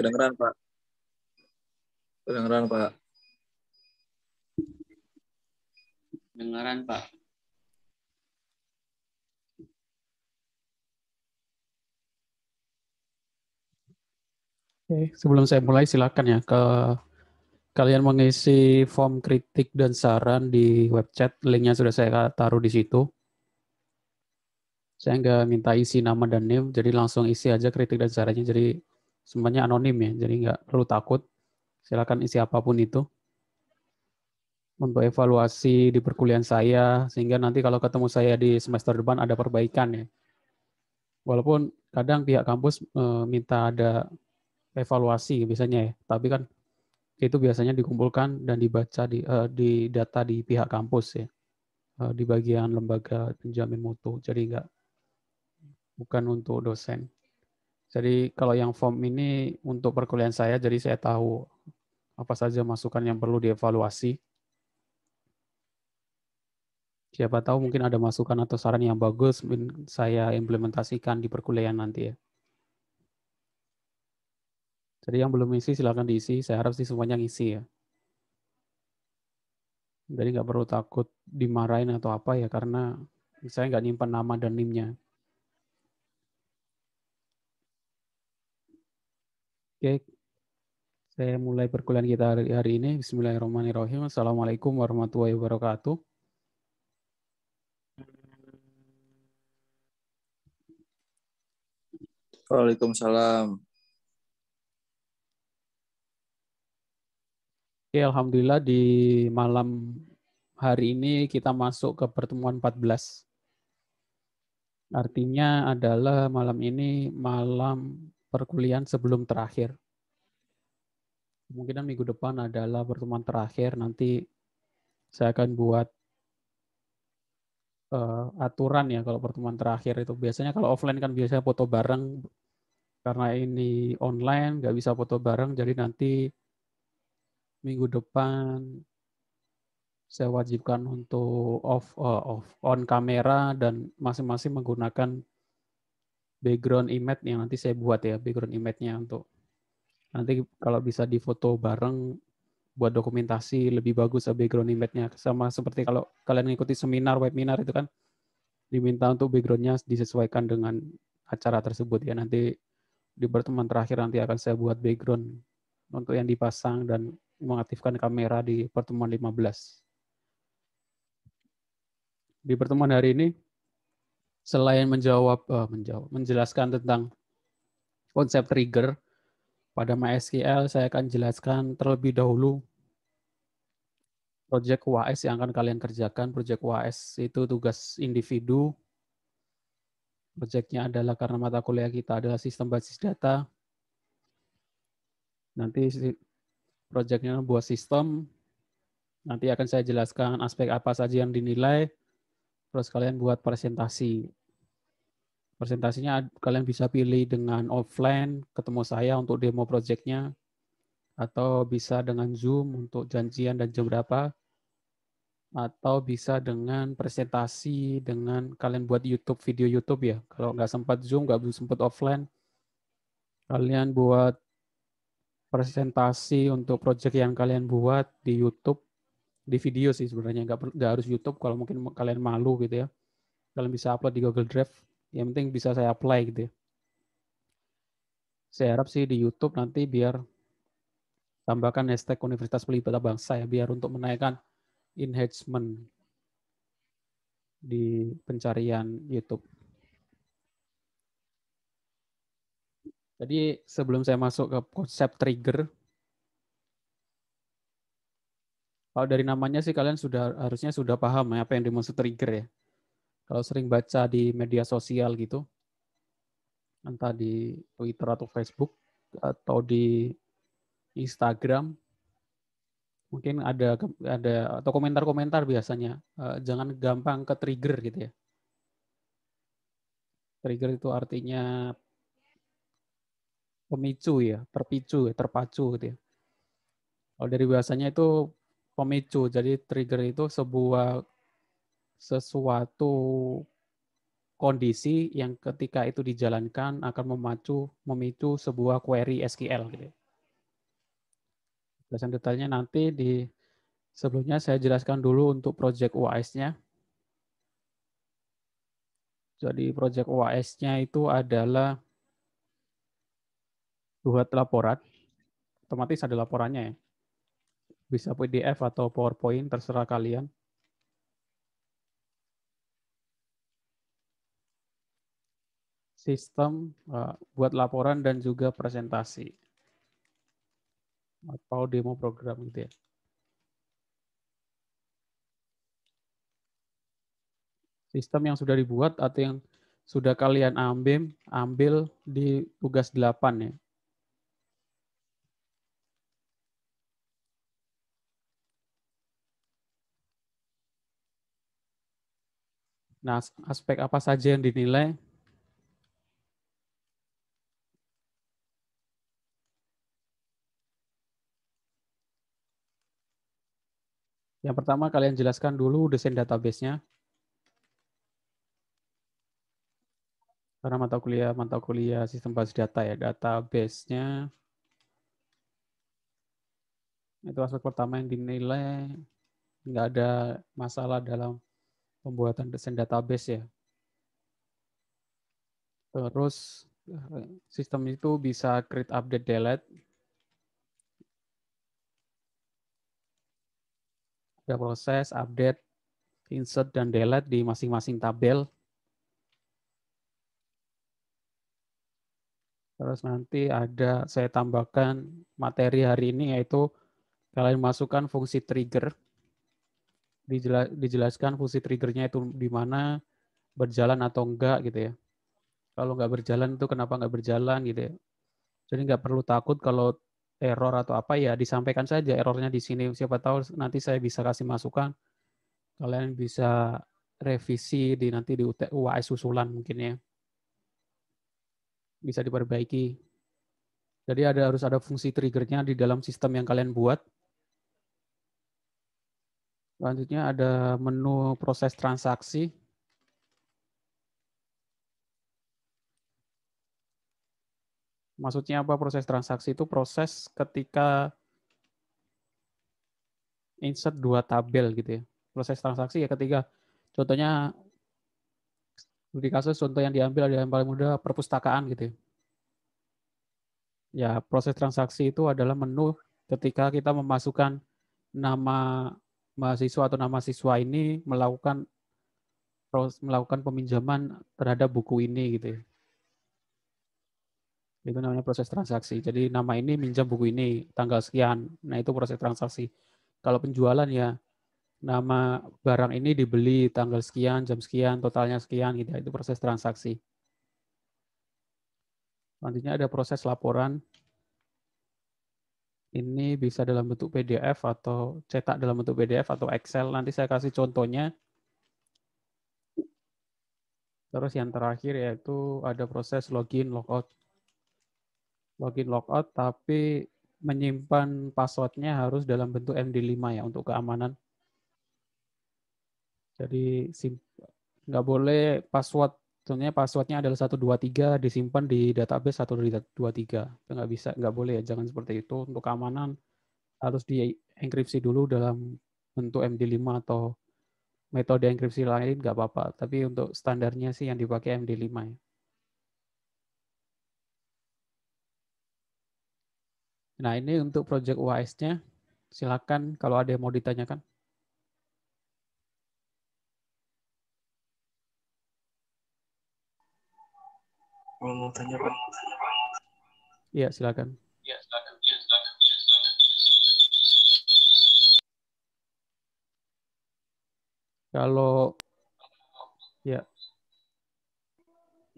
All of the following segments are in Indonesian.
Kedengeran, Pak. Kedengeran, Pak. Kedengeran, Pak. Oke, sebelum saya mulai silakan ya ke kalian mengisi form kritik dan saran di web chat. Linknya sudah saya taruh di situ. Saya nggak minta isi nama dan name, jadi langsung isi aja kritik dan sarannya. Jadi semuanya anonim ya, jadi nggak perlu takut. Silakan isi apapun itu untuk evaluasi di perkuliahan saya sehingga nanti kalau ketemu saya di semester depan ada perbaikan ya. Walaupun kadang pihak kampus e, minta ada evaluasi biasanya ya, tapi kan itu biasanya dikumpulkan dan dibaca di e, di data di pihak kampus ya. E, di bagian lembaga penjamin mutu. Jadi enggak bukan untuk dosen. Jadi kalau yang form ini untuk perkuliahan saya, jadi saya tahu apa saja masukan yang perlu dievaluasi. Siapa tahu mungkin ada masukan atau saran yang bagus saya implementasikan di perkuliahan nanti ya. Jadi yang belum isi silahkan diisi. Saya harap sih semuanya ngisi ya. Jadi nggak perlu takut dimarahin atau apa ya karena saya nggak nyimpan nama dan nimnya. Oke, saya mulai perkuliahan kita hari, hari ini. Bismillahirrahmanirrahim. Assalamualaikum warahmatullahi wabarakatuh. Waalaikumsalam. Oke, Alhamdulillah di malam hari ini kita masuk ke pertemuan 14. Artinya adalah malam ini malam perkuliahan sebelum terakhir. Kemungkinan minggu depan adalah pertemuan terakhir. Nanti saya akan buat uh, aturan ya kalau pertemuan terakhir itu. Biasanya kalau offline kan biasanya foto bareng. Karena ini online, nggak bisa foto bareng. Jadi nanti minggu depan saya wajibkan untuk off, uh, off on kamera dan masing-masing menggunakan background image yang nanti saya buat ya background image-nya untuk nanti kalau bisa difoto bareng buat dokumentasi lebih bagus background image-nya sama seperti kalau kalian ngikuti seminar webinar itu kan diminta untuk background-nya disesuaikan dengan acara tersebut ya nanti di pertemuan terakhir nanti akan saya buat background untuk yang dipasang dan mengaktifkan kamera di pertemuan 15. Di pertemuan hari ini selain menjawab uh, menjawab menjelaskan tentang konsep trigger pada MySQL saya akan jelaskan terlebih dahulu project WAS yang akan kalian kerjakan. Project WAS itu tugas individu. Projectnya adalah karena mata kuliah kita adalah sistem basis data. Nanti projectnya buat sistem. Nanti akan saya jelaskan aspek apa saja yang dinilai terus kalian buat presentasi. Presentasinya kalian bisa pilih dengan offline, ketemu saya untuk demo projectnya, atau bisa dengan Zoom untuk janjian dan jam berapa, atau bisa dengan presentasi, dengan kalian buat YouTube, video YouTube ya. Kalau nggak sempat Zoom, nggak sempat offline, kalian buat presentasi untuk project yang kalian buat di YouTube di video sih sebenarnya nggak nggak harus YouTube kalau mungkin kalian malu gitu ya kalian bisa upload di Google Drive yang penting bisa saya apply gitu ya saya harap sih di YouTube nanti biar tambahkan hashtag Universitas Pelita Bangsa ya biar untuk menaikkan enhancement di pencarian YouTube. Jadi sebelum saya masuk ke konsep trigger, Kalau dari namanya sih kalian sudah harusnya sudah paham ya apa yang dimaksud trigger ya. Kalau sering baca di media sosial gitu, entah di Twitter atau Facebook atau di Instagram, mungkin ada ada atau komentar-komentar biasanya eh, jangan gampang ke trigger gitu ya. Trigger itu artinya pemicu ya, terpicu, ya, terpacu gitu ya. Kalau dari biasanya itu pemicu. Jadi trigger itu sebuah sesuatu kondisi yang ketika itu dijalankan akan memacu memicu sebuah query SQL gitu. Jelasan detailnya nanti di sebelumnya saya jelaskan dulu untuk project UAS-nya. Jadi project UAS-nya itu adalah buat laporan otomatis ada laporannya ya bisa PDF atau PowerPoint, terserah kalian. Sistem eh, buat laporan dan juga presentasi. Atau demo program gitu ya. Sistem yang sudah dibuat atau yang sudah kalian ambil, ambil di tugas 8 ya. Nah, aspek apa saja yang dinilai? Yang pertama kalian jelaskan dulu desain database-nya. Karena mata kuliah mata kuliah sistem basis data ya, database-nya. Itu aspek pertama yang dinilai. Nggak ada masalah dalam pembuatan desain database ya. Terus eh, sistem itu bisa create update delete. Ada proses update, insert dan delete di masing-masing tabel. Terus nanti ada saya tambahkan materi hari ini yaitu kalian masukkan fungsi trigger dijelaskan fungsi triggernya itu di mana berjalan atau enggak gitu ya. Kalau enggak berjalan itu kenapa enggak berjalan gitu ya. Jadi enggak perlu takut kalau error atau apa ya disampaikan saja errornya di sini. Siapa tahu nanti saya bisa kasih masukan. Kalian bisa revisi di nanti di UAS usulan mungkin ya. Bisa diperbaiki. Jadi ada harus ada fungsi triggernya di dalam sistem yang kalian buat Selanjutnya ada menu proses transaksi. Maksudnya apa proses transaksi itu proses ketika insert dua tabel gitu ya. Proses transaksi ya ketika contohnya di kasus contoh yang diambil ada yang paling mudah perpustakaan gitu ya. Ya, proses transaksi itu adalah menu ketika kita memasukkan nama mahasiswa atau nama siswa ini melakukan melakukan peminjaman terhadap buku ini gitu ya. Itu namanya proses transaksi. Jadi nama ini minjam buku ini tanggal sekian. Nah, itu proses transaksi. Kalau penjualan ya nama barang ini dibeli tanggal sekian, jam sekian, totalnya sekian gitu. Ya. Itu proses transaksi. Nantinya ada proses laporan. Ini bisa dalam bentuk PDF atau cetak dalam bentuk PDF atau Excel. Nanti saya kasih contohnya. Terus yang terakhir yaitu ada proses login, logout. Login, logout, tapi menyimpan passwordnya harus dalam bentuk MD5 ya untuk keamanan. Jadi nggak boleh password contohnya passwordnya adalah 123 disimpan di database 123 itu nggak bisa nggak boleh ya jangan seperti itu untuk keamanan harus dienkripsi dulu dalam bentuk MD5 atau metode enkripsi lain nggak apa-apa tapi untuk standarnya sih yang dipakai MD5 ya. Nah ini untuk project UAS-nya silakan kalau ada yang mau ditanyakan. Kalau mau tanya Pak. Iya, iya, iya, iya, silakan. Iya, silakan. Kalau ya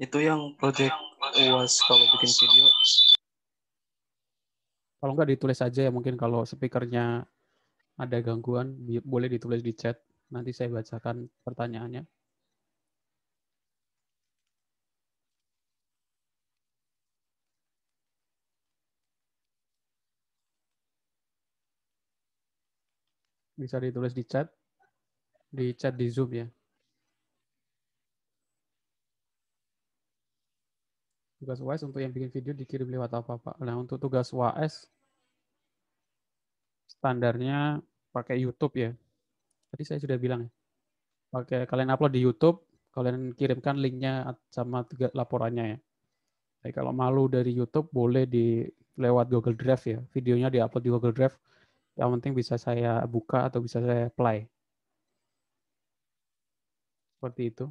itu yang project UAS kalau bikin video kalau nggak ditulis aja ya mungkin kalau speakernya ada gangguan boleh ditulis di chat nanti saya bacakan pertanyaannya bisa ditulis di chat di chat di Zoom ya. Tugas UAS untuk yang bikin video dikirim lewat apa, Pak? Nah, untuk tugas UAS standarnya pakai YouTube ya. Tadi saya sudah bilang ya. Pakai kalian upload di YouTube, kalian kirimkan linknya sama laporannya ya. Jadi kalau malu dari YouTube boleh di lewat Google Drive ya. Videonya diupload di Google Drive yang penting bisa saya buka atau bisa saya apply. Seperti itu.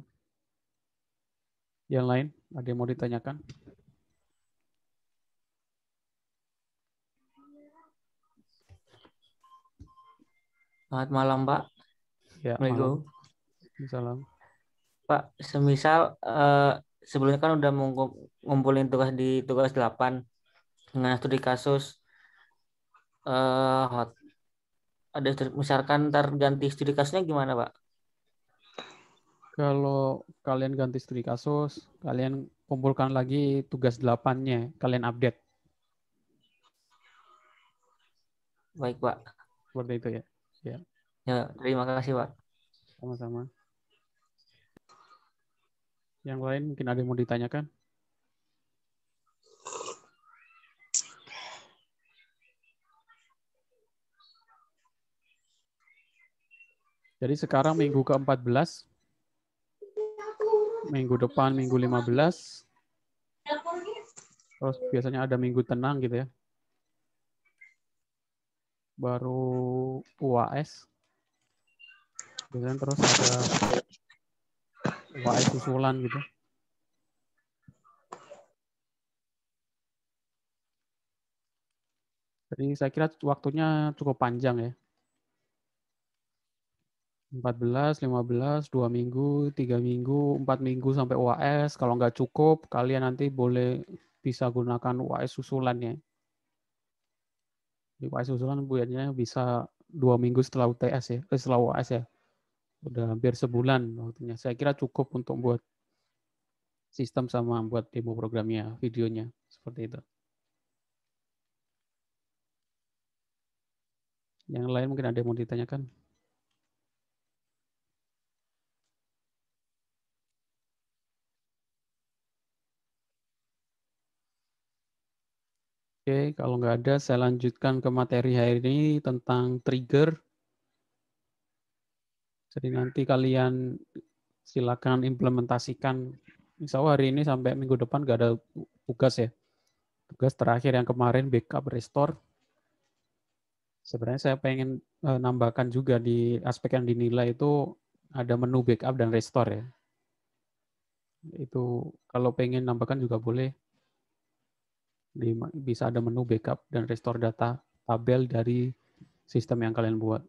Yang lain, ada yang mau ditanyakan? Selamat malam, Pak. Ya, Assalamualaikum. Salam. Pak, semisal eh, sebelumnya kan udah ngumpulin tugas di tugas 8 nah studi kasus uh, ada misalkan ntar ganti studi kasusnya gimana pak? Kalau kalian ganti studi kasus, kalian kumpulkan lagi tugas delapannya, kalian update. Baik pak. Seperti itu ya. Ya. Ya terima kasih pak. Sama-sama. Yang lain mungkin ada yang mau ditanyakan? Jadi sekarang minggu ke-14, minggu depan minggu 15, terus biasanya ada minggu tenang gitu ya. Baru UAS, biasanya terus ada UAS susulan gitu. Jadi saya kira waktunya cukup panjang ya. 14, 15, 2 minggu, 3 minggu, 4 minggu sampai UAS. Kalau nggak cukup, kalian nanti boleh bisa gunakan UAS susulannya. Di UAS susulan buatnya bisa 2 minggu setelah UTS ya, eh, setelah UAS ya. Udah hampir sebulan waktunya. Saya kira cukup untuk buat sistem sama buat demo programnya, videonya. Seperti itu. Yang lain mungkin ada yang mau ditanyakan. Oke, kalau nggak ada, saya lanjutkan ke materi hari ini tentang trigger. Jadi nanti kalian silakan implementasikan. Insya Allah hari ini sampai minggu depan nggak ada tugas ya. Tugas terakhir yang kemarin backup restore. Sebenarnya saya pengen eh, nambahkan juga di aspek yang dinilai itu ada menu backup dan restore ya. Itu kalau pengen nambahkan juga boleh bisa ada menu backup dan restore data tabel dari sistem yang kalian buat.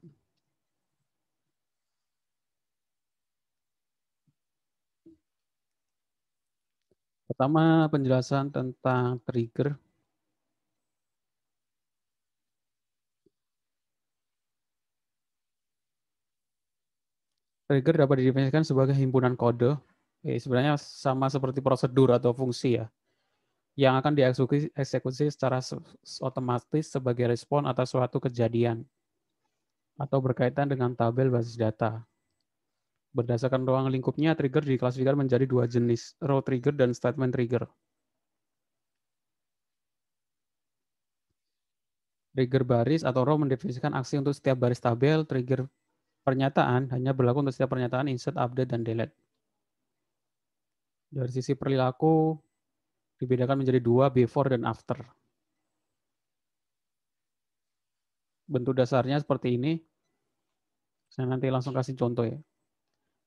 Pertama, penjelasan tentang trigger. Trigger dapat didefinisikan sebagai himpunan kode. Eh, sebenarnya sama seperti prosedur atau fungsi ya yang akan dieksekusi secara otomatis sebagai respon atas suatu kejadian atau berkaitan dengan tabel basis data. Berdasarkan ruang lingkupnya, trigger diklasifikasikan menjadi dua jenis, row trigger dan statement trigger. Trigger baris atau row mendefinisikan aksi untuk setiap baris tabel, trigger pernyataan hanya berlaku untuk setiap pernyataan insert, update, dan delete. Dari sisi perilaku, dibedakan menjadi dua before dan after. Bentuk dasarnya seperti ini. Saya nanti langsung kasih contoh ya.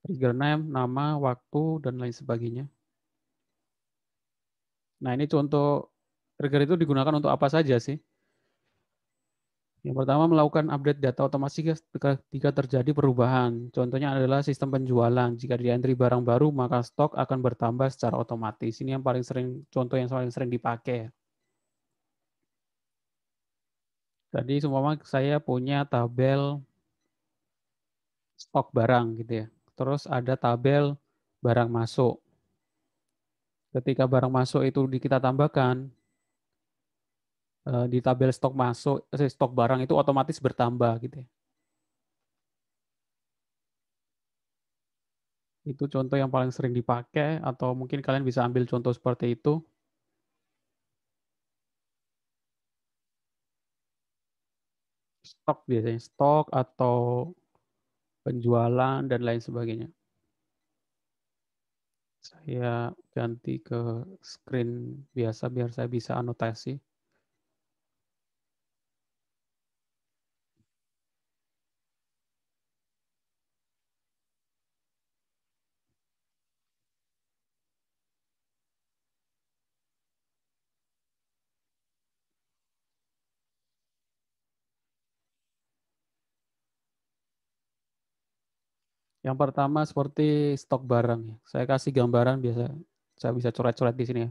Trigger name, nama, waktu, dan lain sebagainya. Nah ini contoh trigger itu digunakan untuk apa saja sih? Yang pertama melakukan update data otomatis ketika terjadi perubahan. Contohnya adalah sistem penjualan. Jika di entry barang baru, maka stok akan bertambah secara otomatis. Ini yang paling sering contoh yang paling sering dipakai. Tadi semua saya punya tabel stok barang gitu ya. Terus ada tabel barang masuk. Ketika barang masuk itu kita tambahkan, Eh, di tabel stok masuk, eh, stok barang itu otomatis bertambah gitu ya. Itu contoh yang paling sering dipakai atau mungkin kalian bisa ambil contoh seperti itu. Stok biasanya stok atau penjualan dan lain sebagainya. Saya ganti ke screen biasa biar saya bisa anotasi. Yang pertama seperti stok barang. Ya. Saya kasih gambaran biasa. Saya bisa coret-coret di sini. Ya.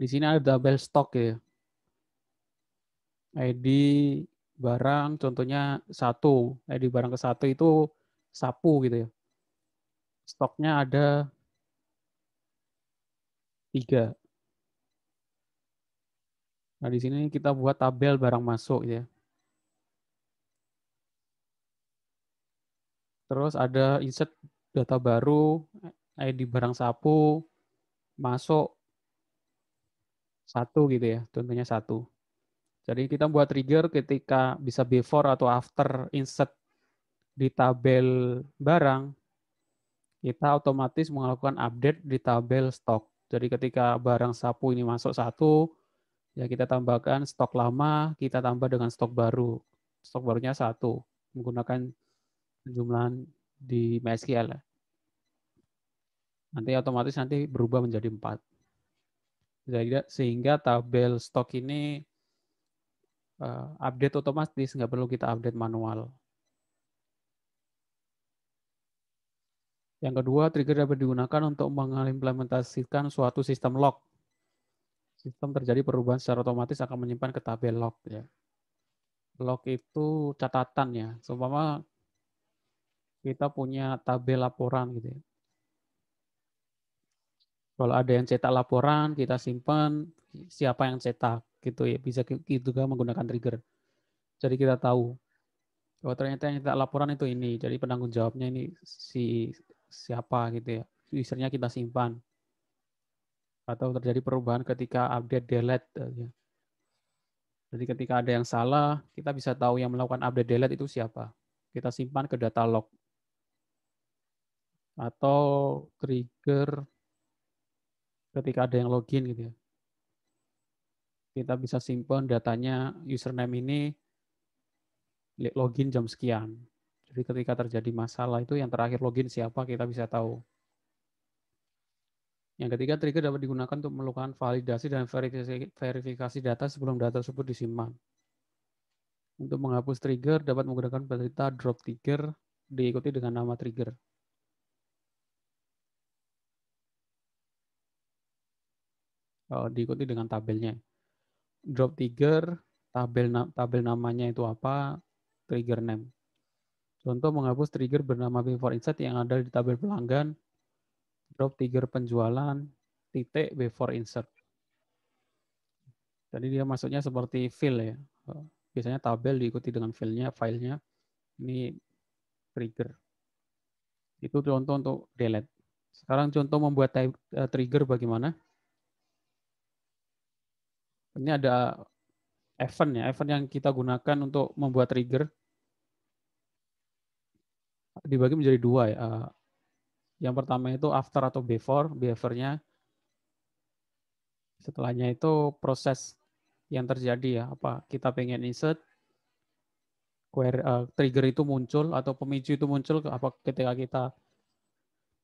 Di sini ada double stok ya. ID barang contohnya satu. ID barang ke satu itu sapu gitu ya. Stoknya ada tiga. Nah di sini kita buat tabel barang masuk gitu ya. Terus ada insert data baru, ID barang sapu, masuk satu gitu ya, contohnya satu. Jadi kita buat trigger ketika bisa before atau after insert di tabel barang, kita otomatis melakukan update di tabel stok. Jadi ketika barang sapu ini masuk satu, ya kita tambahkan stok lama, kita tambah dengan stok baru. Stok barunya satu, menggunakan penjumlahan di MySQL. Ya. Nanti otomatis nanti berubah menjadi 4. Sehingga tabel stok ini eh, update otomatis, nggak perlu kita update manual. Yang kedua, trigger dapat digunakan untuk mengimplementasikan suatu sistem log. Sistem terjadi perubahan secara otomatis akan menyimpan ke tabel log. Ya. Log itu catatan ya. Seumpama kita punya tabel laporan gitu ya. Kalau ada yang cetak laporan, kita simpan siapa yang cetak gitu ya. Bisa kita juga menggunakan trigger. Jadi kita tahu bahwa oh, ternyata yang cetak laporan itu ini. Jadi penanggung jawabnya ini si siapa gitu ya. Usernya kita simpan. Atau terjadi perubahan ketika update delete. Eh, ya. Jadi ketika ada yang salah, kita bisa tahu yang melakukan update delete itu siapa. Kita simpan ke data log atau trigger ketika ada yang login gitu ya. Kita bisa simpan datanya username ini login jam sekian. Jadi ketika terjadi masalah itu yang terakhir login siapa kita bisa tahu. Yang ketiga, trigger dapat digunakan untuk melakukan validasi dan verifikasi data sebelum data tersebut disimpan. Untuk menghapus trigger, dapat menggunakan perintah drop trigger diikuti dengan nama trigger. diikuti dengan tabelnya. Drop trigger, tabel tabel namanya itu apa, trigger name. Contoh menghapus trigger bernama before insert yang ada di tabel pelanggan, drop trigger penjualan, titik before insert. Jadi dia maksudnya seperti fill ya. Biasanya tabel diikuti dengan filenya, filenya. Ini trigger. Itu contoh untuk delete. Sekarang contoh membuat eh, trigger bagaimana? Ini ada event ya, event yang kita gunakan untuk membuat trigger. Dibagi menjadi dua ya. Eh, yang pertama itu after atau before, before Setelahnya itu proses yang terjadi ya, apa kita pengen insert, query, uh, trigger itu muncul atau pemicu itu muncul apa ketika kita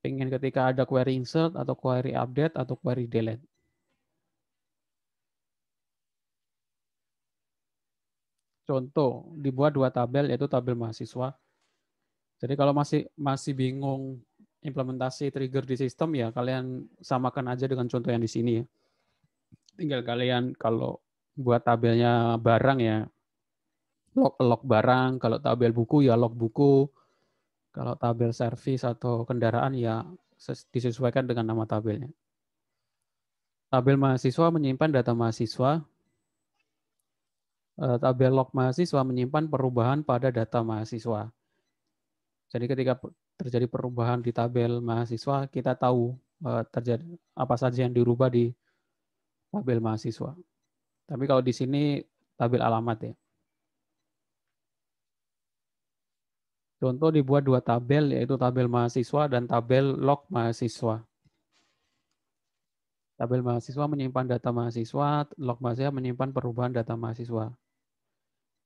pengen ketika ada query insert atau query update atau query delete. Contoh, dibuat dua tabel yaitu tabel mahasiswa. Jadi kalau masih masih bingung implementasi trigger di sistem ya kalian samakan aja dengan contoh yang di sini ya. Tinggal kalian kalau buat tabelnya barang ya log log barang, kalau tabel buku ya log buku. Kalau tabel servis atau kendaraan ya disesuaikan dengan nama tabelnya. Tabel mahasiswa menyimpan data mahasiswa, Eh, tabel log mahasiswa menyimpan perubahan pada data mahasiswa. Jadi ketika terjadi perubahan di tabel mahasiswa, kita tahu eh, terjadi apa saja yang dirubah di tabel mahasiswa. Tapi kalau di sini tabel alamat ya. Contoh dibuat dua tabel, yaitu tabel mahasiswa dan tabel log mahasiswa. Tabel mahasiswa menyimpan data mahasiswa, log mahasiswa menyimpan perubahan data mahasiswa.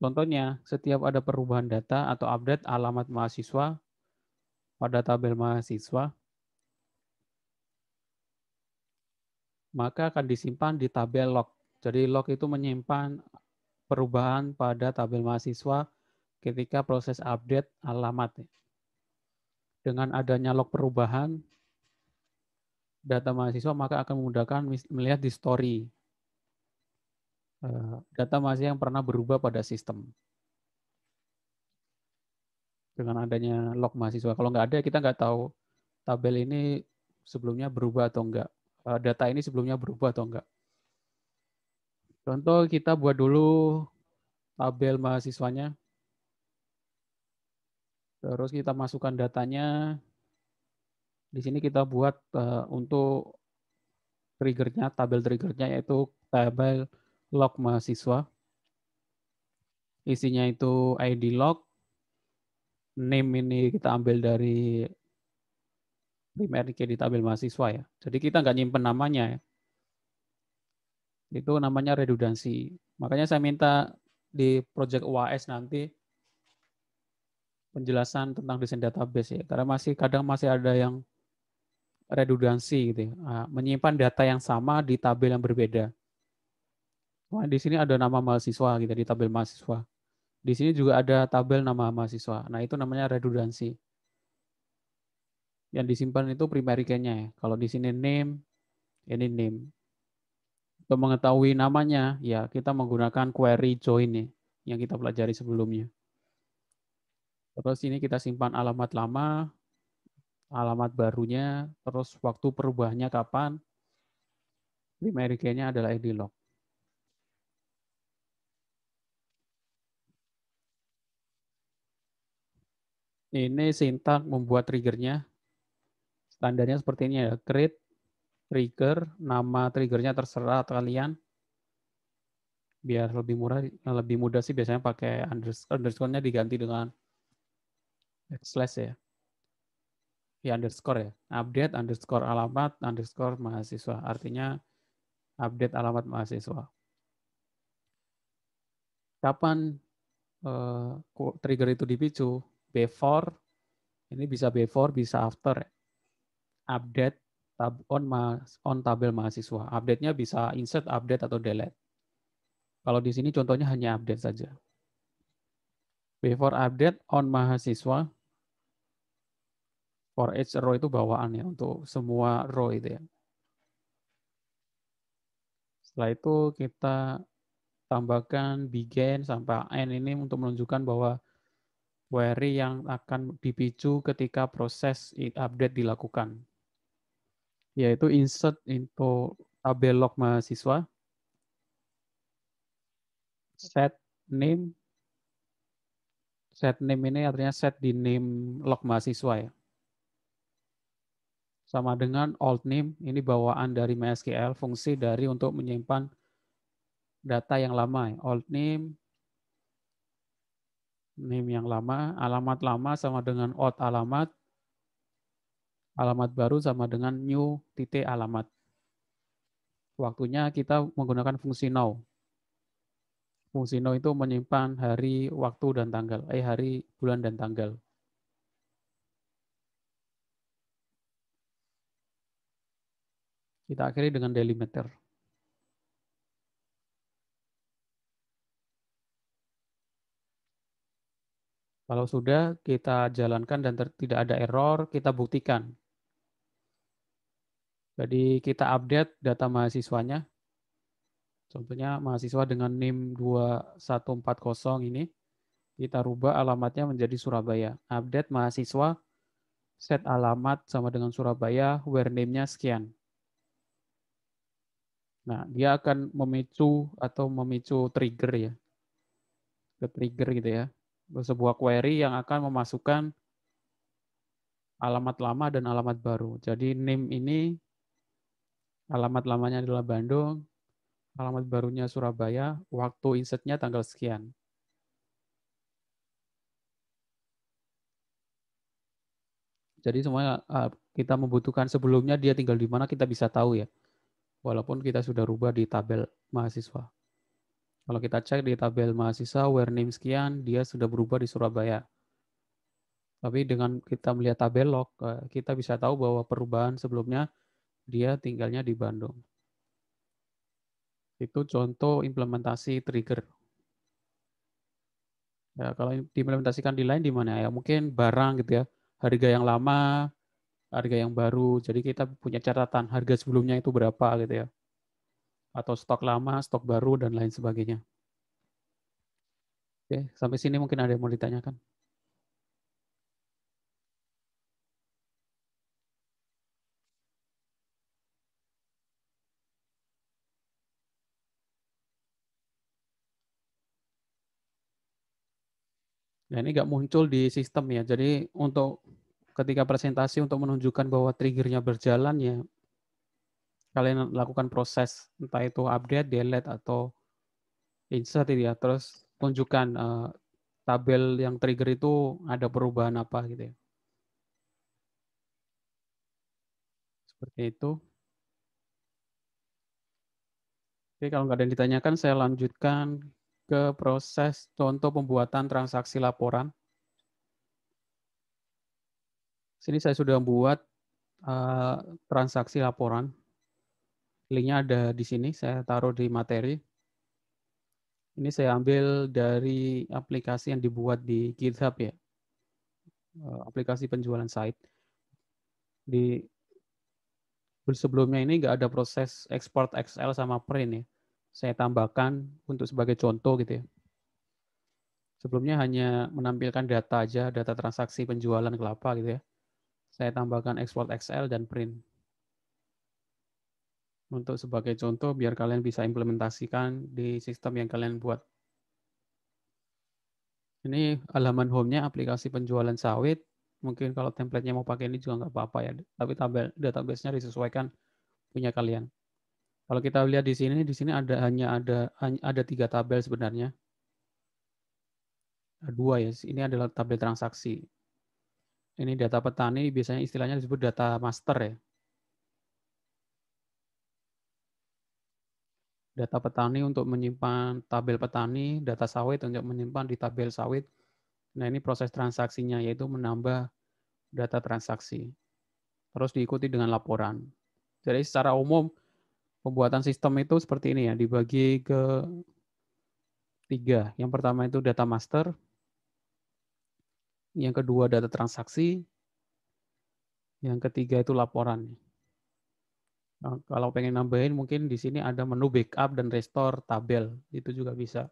Contohnya, setiap ada perubahan data atau update alamat mahasiswa pada tabel mahasiswa, maka akan disimpan di tabel log. Jadi log itu menyimpan perubahan pada tabel mahasiswa ketika proses update alamat. Dengan adanya log perubahan data mahasiswa, maka akan memudahkan melihat di story Eh, data masih yang pernah berubah pada sistem. Dengan adanya log mahasiswa. Kalau nggak ada, kita nggak tahu tabel ini sebelumnya berubah atau enggak. Eh, data ini sebelumnya berubah atau enggak. Contoh kita buat dulu tabel mahasiswanya. Terus kita masukkan datanya. Di sini kita buat eh, untuk triggernya, tabel triggernya yaitu tabel log mahasiswa. Isinya itu ID log, name ini kita ambil dari primary key di tabel mahasiswa ya. Jadi kita nggak nyimpen namanya ya. Itu namanya redundansi. Makanya saya minta di project UAS nanti penjelasan tentang desain database ya. Karena masih kadang masih ada yang redundansi gitu ya. Ah, menyimpan data yang sama di tabel yang berbeda. Wah, di sini ada nama mahasiswa gitu di tabel mahasiswa. Di sini juga ada tabel nama mahasiswa. Nah, itu namanya redundansi. Yang disimpan itu primary key-nya ya. Kalau di sini name, ya ini name. Untuk mengetahui namanya, ya kita menggunakan query join nih, ya, yang kita pelajari sebelumnya. Terus ini kita simpan alamat lama, alamat barunya, terus waktu perubahannya kapan, primary key-nya adalah ID log. Ini sintak membuat triggernya. Standarnya seperti ini ya. Create trigger, nama triggernya terserah kalian. Biar lebih murah, lebih mudah sih biasanya pakai underscore-nya diganti dengan slash ya. Ya underscore ya. Update underscore alamat underscore mahasiswa. Artinya update alamat mahasiswa. Kapan uh, trigger itu dipicu? before, ini bisa before, bisa after. Update tab on, on tabel mahasiswa. Update-nya bisa insert, update, atau delete. Kalau di sini contohnya hanya update saja. Before update on mahasiswa, for each row itu bawaan ya, untuk semua row itu ya. Setelah itu kita tambahkan begin sampai end ini untuk menunjukkan bahwa query yang akan dipicu ketika proses update dilakukan, yaitu insert into tabel log mahasiswa, set name, set name ini artinya set di name log mahasiswa ya. Sama dengan old name, ini bawaan dari MySQL, fungsi dari untuk menyimpan data yang lama. Old ya. name, name yang lama, alamat lama sama dengan old alamat, alamat baru sama dengan new titik alamat. Waktunya kita menggunakan fungsi now. Fungsi now itu menyimpan hari, waktu, dan tanggal. Eh, hari, bulan, dan tanggal. Kita akhiri dengan delimiter. Kalau sudah, kita jalankan dan tidak ada error, kita buktikan. Jadi kita update data mahasiswanya. Contohnya mahasiswa dengan NIM 2140 ini, kita rubah alamatnya menjadi Surabaya. Update mahasiswa, set alamat sama dengan Surabaya, where name-nya sekian. Nah, dia akan memicu atau memicu trigger ya. Ke trigger gitu ya sebuah query yang akan memasukkan alamat lama dan alamat baru. Jadi name ini alamat lamanya adalah Bandung, alamat barunya Surabaya, waktu insertnya tanggal sekian. Jadi semuanya kita membutuhkan sebelumnya dia tinggal di mana kita bisa tahu ya. Walaupun kita sudah rubah di tabel mahasiswa. Kalau kita cek di tabel mahasiswa where name sekian, dia sudah berubah di Surabaya. Tapi dengan kita melihat tabel log, eh, kita bisa tahu bahwa perubahan sebelumnya dia tinggalnya di Bandung. Itu contoh implementasi trigger. Ya, kalau diimplementasikan di lain di mana ya? Mungkin barang gitu ya, harga yang lama, harga yang baru. Jadi kita punya catatan harga sebelumnya itu berapa gitu ya atau stok lama, stok baru, dan lain sebagainya. Oke, sampai sini mungkin ada yang mau ditanyakan. Nah, ini nggak muncul di sistem ya. Jadi untuk ketika presentasi untuk menunjukkan bahwa triggernya berjalan ya kalian lakukan proses entah itu update, delete atau insert gitu ya. Terus tunjukkan uh, tabel yang trigger itu ada perubahan apa gitu ya. Seperti itu. Oke, kalau nggak ada yang ditanyakan, saya lanjutkan ke proses contoh pembuatan transaksi laporan. Sini saya sudah membuat uh, eh, transaksi laporan. Linknya ada di sini, saya taruh di materi. Ini saya ambil dari aplikasi yang dibuat di GitHub ya, eh, aplikasi penjualan site. Di sebelumnya ini nggak ada proses export Excel sama print ya. Saya tambahkan untuk sebagai contoh gitu ya. Sebelumnya hanya menampilkan data aja, data transaksi penjualan kelapa gitu ya. Saya tambahkan export Excel dan print untuk sebagai contoh biar kalian bisa implementasikan di sistem yang kalian buat. Ini halaman home-nya aplikasi penjualan sawit. Mungkin kalau template-nya mau pakai ini juga nggak apa-apa ya. Tapi tabel database-nya disesuaikan punya kalian. Kalau kita lihat di sini, di sini ada hanya ada ada tiga tabel sebenarnya. dua ya. Ini adalah tabel transaksi. Ini data petani biasanya istilahnya disebut data master ya data petani untuk menyimpan tabel petani, data sawit untuk menyimpan di tabel sawit. Nah, ini proses transaksinya yaitu menambah data transaksi. Terus diikuti dengan laporan. Jadi secara umum pembuatan sistem itu seperti ini ya, dibagi ke tiga. Yang pertama itu data master, yang kedua data transaksi, yang ketiga itu laporan. Nah, kalau pengen nambahin mungkin di sini ada menu backup dan restore tabel, itu juga bisa.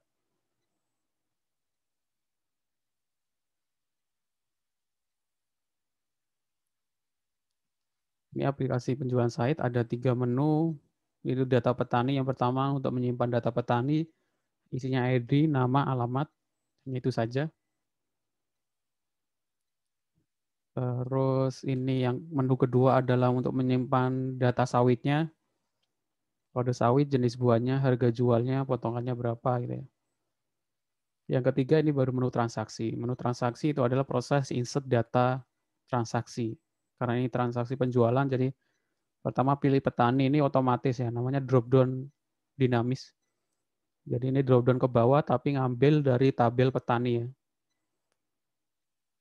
Ini aplikasi penjualan site ada tiga menu, itu data petani. Yang pertama untuk menyimpan data petani, isinya ID, nama, alamat, hanya itu saja. Terus ini yang menu kedua adalah untuk menyimpan data sawitnya. Kode sawit, jenis buahnya, harga jualnya, potongannya berapa gitu ya. Yang ketiga ini baru menu transaksi. Menu transaksi itu adalah proses insert data transaksi. Karena ini transaksi penjualan, jadi pertama pilih petani ini otomatis ya, namanya drop down dinamis. Jadi ini drop down ke bawah tapi ngambil dari tabel petani ya.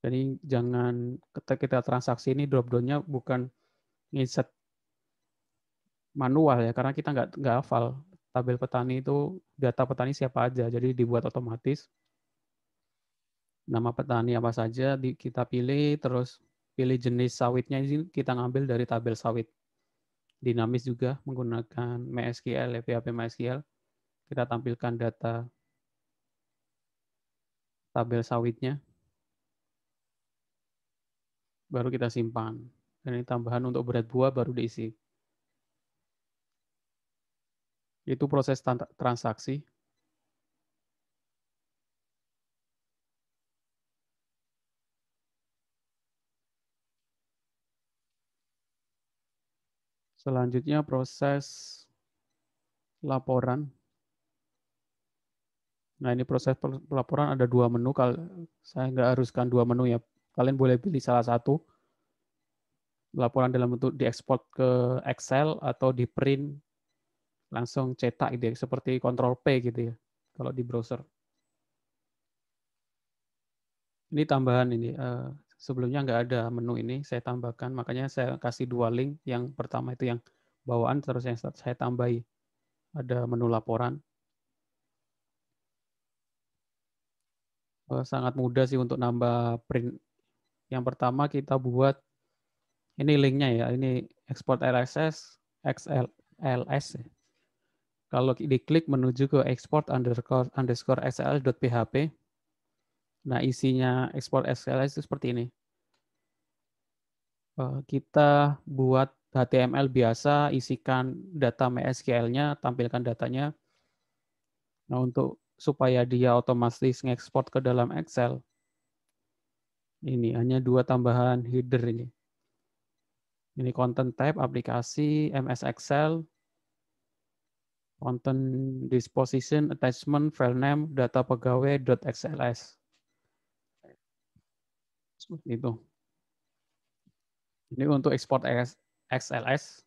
Jadi jangan ketika kita transaksi ini drop downnya bukan ngiset manual ya karena kita nggak nggak hafal tabel petani itu data petani siapa aja jadi dibuat otomatis nama petani apa saja di, kita pilih terus pilih jenis sawitnya ini kita ngambil dari tabel sawit dinamis juga menggunakan MySQL PHP ya, MySQL kita tampilkan data tabel sawitnya baru kita simpan. Dan ini tambahan untuk berat buah baru diisi. Itu proses transaksi. Selanjutnya proses laporan. Nah ini proses pelaporan ada dua menu. Kalau saya nggak haruskan dua menu ya, Kalian boleh pilih salah satu. Laporan dalam bentuk diekspor ke Excel atau di print langsung cetak gitu ya, seperti Ctrl P gitu ya kalau di browser. Ini tambahan ini. Eh, sebelumnya nggak ada menu ini, saya tambahkan. Makanya saya kasih dua link. Yang pertama itu yang bawaan, terus yang saya tambahi. Ada menu laporan, eh, sangat mudah sih untuk nambah print yang pertama kita buat ini linknya ya, ini export RSS XLS. Ya. Kalau diklik menuju ke export underscore underscore xls.php. Nah isinya export XLS itu seperti ini. Eh, kita buat HTML biasa, isikan data MySQL-nya, tampilkan datanya. Nah untuk supaya dia otomatis ngekspor ke dalam Excel, ini hanya dua tambahan header ini. Ini content type aplikasi MS Excel content disposition attachment file name data .xls. Seperti itu. Ini untuk export XLS.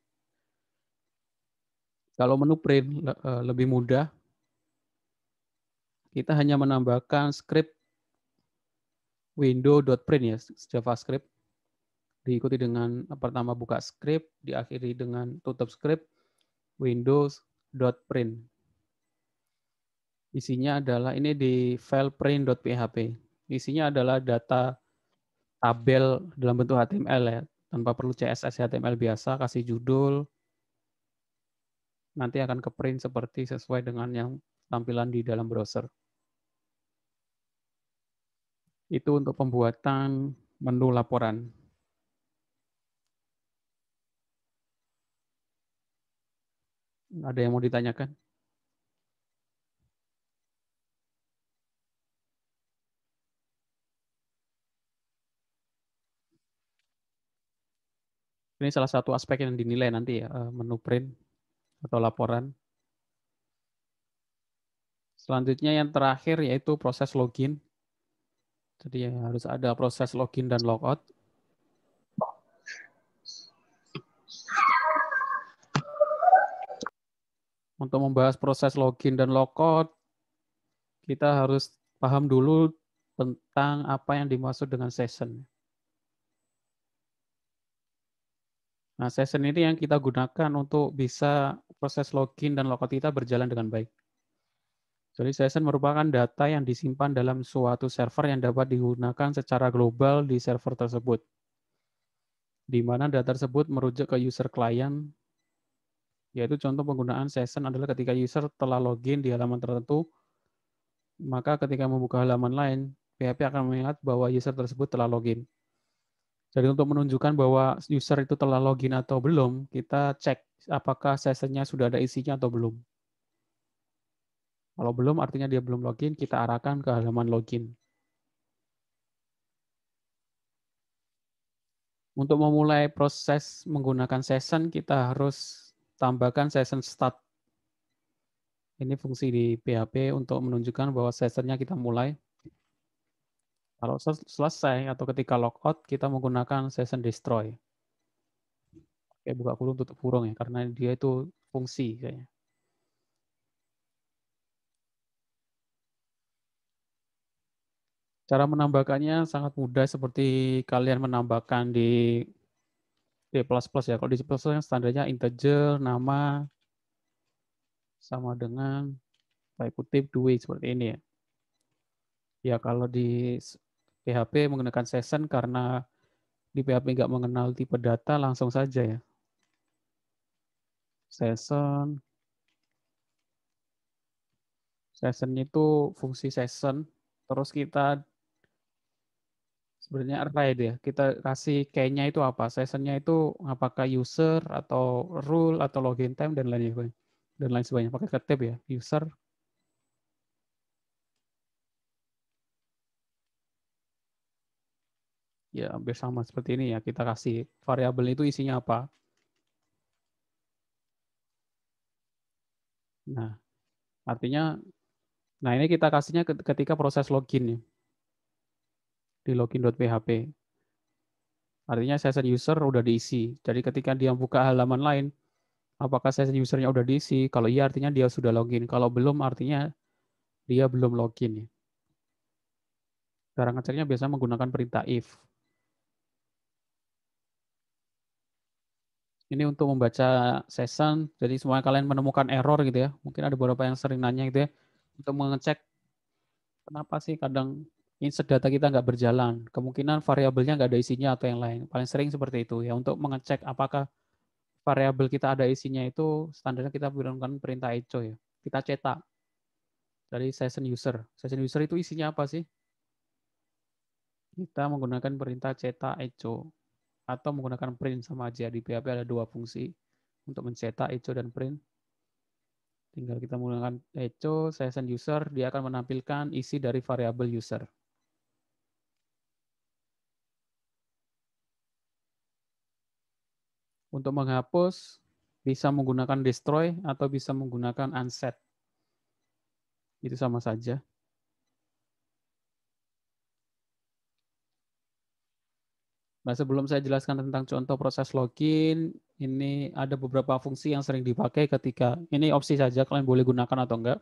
Kalau menu print eh, lebih mudah, kita hanya menambahkan script window.print ya JavaScript diikuti dengan pertama buka script, diakhiri dengan tutup script windows.print. Isinya adalah ini di file print.php. Isinya adalah data tabel dalam bentuk HTML ya, tanpa perlu CSS HTML biasa, kasih judul. Nanti akan ke print seperti sesuai dengan yang tampilan di dalam browser itu untuk pembuatan menu laporan. Ada yang mau ditanyakan? Ini salah satu aspek yang dinilai nanti ya, eh, menu print atau laporan. Selanjutnya yang terakhir yaitu proses login. Jadi yang harus ada proses login dan logout. Untuk membahas proses login dan logout, kita harus paham dulu tentang apa yang dimaksud dengan session. Nah, session ini yang kita gunakan untuk bisa proses login dan logout kita berjalan dengan baik. Jadi session merupakan data yang disimpan dalam suatu server yang dapat digunakan secara global di server tersebut, di mana data tersebut merujuk ke user client, yaitu contoh penggunaan session adalah ketika user telah login di halaman tertentu, maka ketika membuka halaman lain, PHP akan melihat bahwa user tersebut telah login. Jadi untuk menunjukkan bahwa user itu telah login atau belum, kita cek apakah sessionnya sudah ada isinya atau belum. Kalau belum, artinya dia belum login, kita arahkan ke halaman login. Untuk memulai proses menggunakan session, kita harus tambahkan session start. Ini fungsi di PHP untuk menunjukkan bahwa sessionnya kita mulai. Kalau selesai atau ketika logout, kita menggunakan session destroy. Oke, buka kurung, tutup kurung ya, karena dia itu fungsi kayaknya. Cara menambahkannya sangat mudah seperti kalian menambahkan di D++ ya. Kalau di C++ yang standarnya integer, nama, sama dengan, saya kutip, dua seperti ini ya. Ya kalau di PHP menggunakan session karena di PHP nggak mengenal tipe data langsung saja ya. Session. Session itu fungsi session. Terus kita sebenarnya array itu ya. Kita kasih kayaknya itu apa? Sessionnya itu apakah user atau rule atau login time dan lain sebagainya. Dan lain sebagainya. Pakai ketip ya, user. Ya, hampir sama seperti ini ya. Kita kasih variabel itu isinya apa. Nah, artinya, nah ini kita kasihnya ketika proses login Ya di login.php. Artinya session user udah diisi. Jadi ketika dia buka halaman lain, apakah session usernya udah diisi? Kalau iya artinya dia sudah login. Kalau belum artinya dia belum login. Ya. Cara ngeceknya biasanya menggunakan perintah if. Ini untuk membaca session. Jadi semua kalian menemukan error gitu ya. Mungkin ada beberapa yang sering nanya gitu ya. Untuk mengecek kenapa sih kadang data kita nggak berjalan, kemungkinan variabelnya nggak ada isinya atau yang lain. Paling sering seperti itu ya untuk mengecek apakah variabel kita ada isinya itu standarnya kita gunakan perintah echo ya. Kita cetak dari session user. Session user itu isinya apa sih? Kita menggunakan perintah cetak echo atau menggunakan print sama aja di PHP ada dua fungsi untuk mencetak echo dan print tinggal kita menggunakan echo session user dia akan menampilkan isi dari variabel user Untuk menghapus bisa menggunakan destroy atau bisa menggunakan unset. Itu sama saja. Nah, sebelum saya jelaskan tentang contoh proses login, ini ada beberapa fungsi yang sering dipakai ketika ini opsi saja kalian boleh gunakan atau enggak.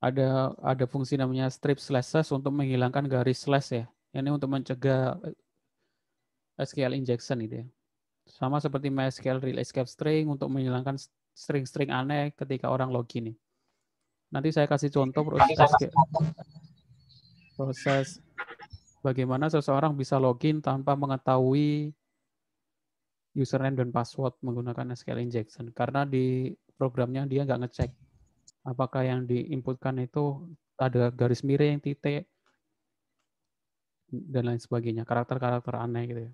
Ada ada fungsi namanya strip slashes untuk menghilangkan garis slash ya. Ini untuk mencegah SQL injection itu ya. Sama seperti MySQL real escape string untuk menghilangkan string-string aneh ketika orang login nih. Nanti saya kasih contoh proses SQL, proses bagaimana seseorang bisa login tanpa mengetahui username dan password menggunakan SQL injection karena di programnya dia nggak ngecek apakah yang diinputkan itu ada garis miring, titik dan lain sebagainya, karakter-karakter aneh gitu ya.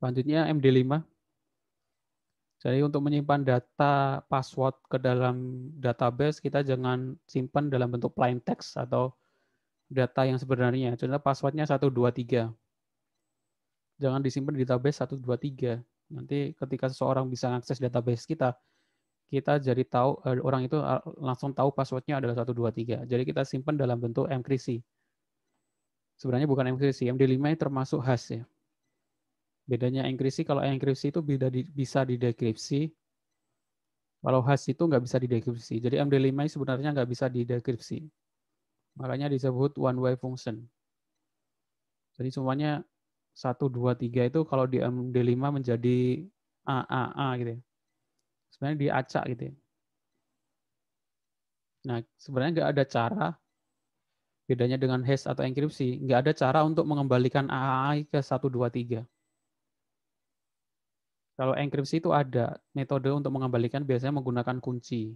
Selanjutnya MD5. Jadi untuk menyimpan data password ke dalam database, kita jangan simpan dalam bentuk plain text atau data yang sebenarnya. Contohnya passwordnya 123. Jangan disimpan di database 123. Nanti ketika seseorang bisa mengakses database kita, kita jadi tahu eh, orang itu eh, langsung tahu passwordnya adalah 123. Jadi kita simpan dalam bentuk mkrisi. Sebenarnya bukan mkrisi, MD5 termasuk hash ya. Bedanya enkripsi kalau enkripsi itu bisa bisa di dideskripsi Kalau hash itu nggak bisa dideskripsi Jadi MD5 sebenarnya nggak bisa dideskripsi Makanya disebut one way function. Jadi semuanya satu dua tiga itu kalau di MD5 menjadi AAA gitu ya. Sebenarnya diacak gitu ya. Nah, sebenarnya nggak ada cara bedanya dengan hash atau enkripsi, nggak ada cara untuk mengembalikan AAA ke 123. Kalau enkripsi itu ada metode untuk mengembalikan biasanya menggunakan kunci.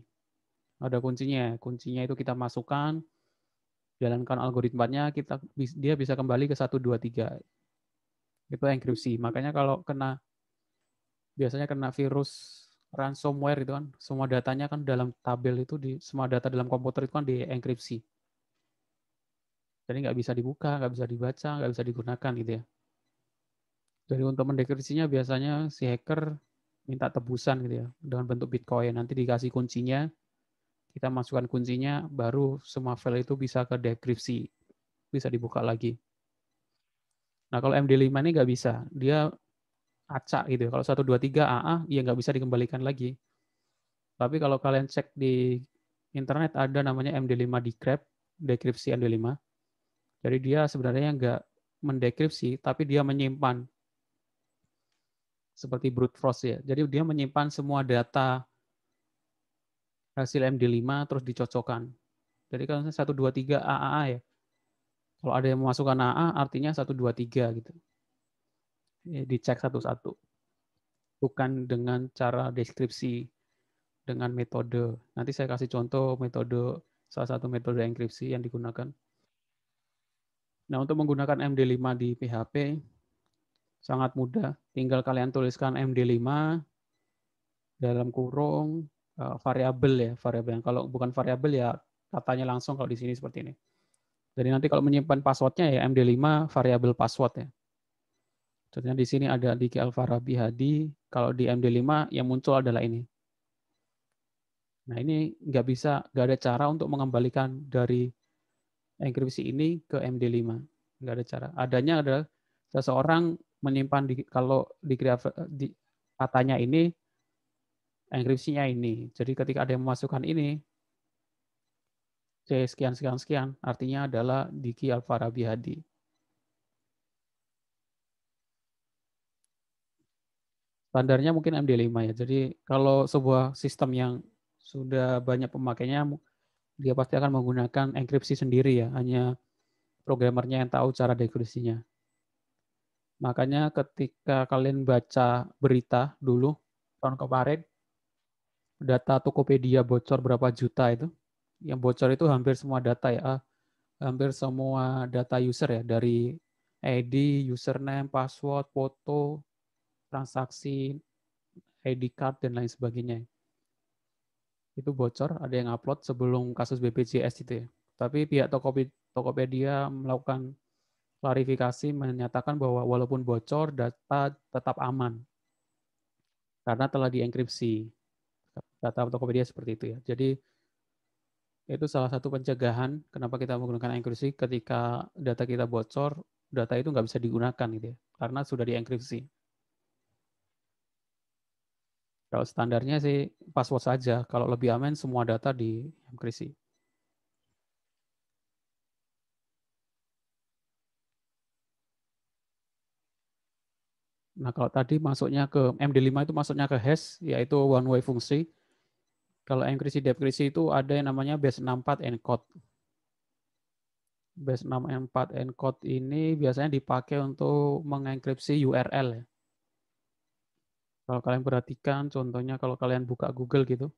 Ada kuncinya, kuncinya itu kita masukkan, jalankan algoritmanya, kita dia bisa kembali ke 1 2 3. Itu enkripsi. Makanya kalau kena biasanya kena virus ransomware itu kan semua datanya kan dalam tabel itu di semua data dalam komputer itu kan dienkripsi. Jadi nggak bisa dibuka, nggak bisa dibaca, nggak bisa digunakan gitu ya dari untuk mendekripsinya biasanya si hacker minta tebusan gitu ya dengan bentuk Bitcoin. Nanti dikasih kuncinya, kita masukkan kuncinya, baru semua file itu bisa ke dekripsi, bisa dibuka lagi. Nah kalau MD5 ini nggak bisa, dia acak gitu. Ya. Kalau 123 AA, ya nggak bisa dikembalikan lagi. Tapi kalau kalian cek di internet ada namanya MD5 decrypt, dekripsi MD5. Jadi dia sebenarnya nggak mendekripsi, tapi dia menyimpan seperti brute force ya. Jadi dia menyimpan semua data hasil MD5 terus dicocokkan. Jadi kalau misalnya 123 AAA ya. Kalau ada yang memasukkan AA artinya satu dua tiga gitu. Ya, dicek satu-satu. Bukan dengan cara deskripsi dengan metode. Nanti saya kasih contoh metode salah satu metode enkripsi yang digunakan. Nah, untuk menggunakan MD5 di PHP, Sangat mudah. Tinggal kalian tuliskan MD5 dalam kurung uh, variabel ya, variabel. Kalau bukan variabel ya katanya langsung kalau di sini seperti ini. Jadi nanti kalau menyimpan passwordnya ya MD5 variabel password ya. Contohnya di sini ada Diki Alfarabi Hadi. Kalau di MD5 yang muncul adalah ini. Nah ini nggak bisa, nggak ada cara untuk mengembalikan dari enkripsi ini ke MD5. Nggak ada cara. Adanya adalah seseorang menyimpan di, kalau di, eh, di katanya ini enkripsinya ini. Jadi ketika ada yang memasukkan ini C sekian sekian sekian artinya adalah Diki Alfarabi Hadi. Standarnya mungkin MD5 ya. Jadi kalau sebuah sistem yang sudah banyak pemakainya dia pasti akan menggunakan enkripsi sendiri ya, hanya programmernya yang tahu cara dekripsinya. Makanya ketika kalian baca berita dulu tahun kemarin data Tokopedia bocor berapa juta itu. Yang bocor itu hampir semua data ya. Ah, hampir semua data user ya dari ID, username, password, foto, transaksi, ID card dan lain sebagainya. Itu bocor, ada yang upload sebelum kasus BPJS itu ya. Tapi pihak Tokopedia melakukan klarifikasi menyatakan bahwa walaupun bocor, data tetap aman karena telah dienkripsi. Data Tokopedia seperti itu ya. Jadi itu salah satu pencegahan kenapa kita menggunakan enkripsi ketika data kita bocor, data itu nggak bisa digunakan gitu ya, karena sudah dienkripsi. Kalau standarnya sih password saja, kalau lebih aman semua data dienkripsi. Nah, kalau tadi masuknya ke MD5 itu masuknya ke hash, yaitu one way fungsi. Kalau enkripsi dekripsi itu ada yang namanya base64 encode. Base64 encode ini biasanya dipakai untuk mengenkripsi URL. Ya. Kalau kalian perhatikan, contohnya kalau kalian buka Google gitu,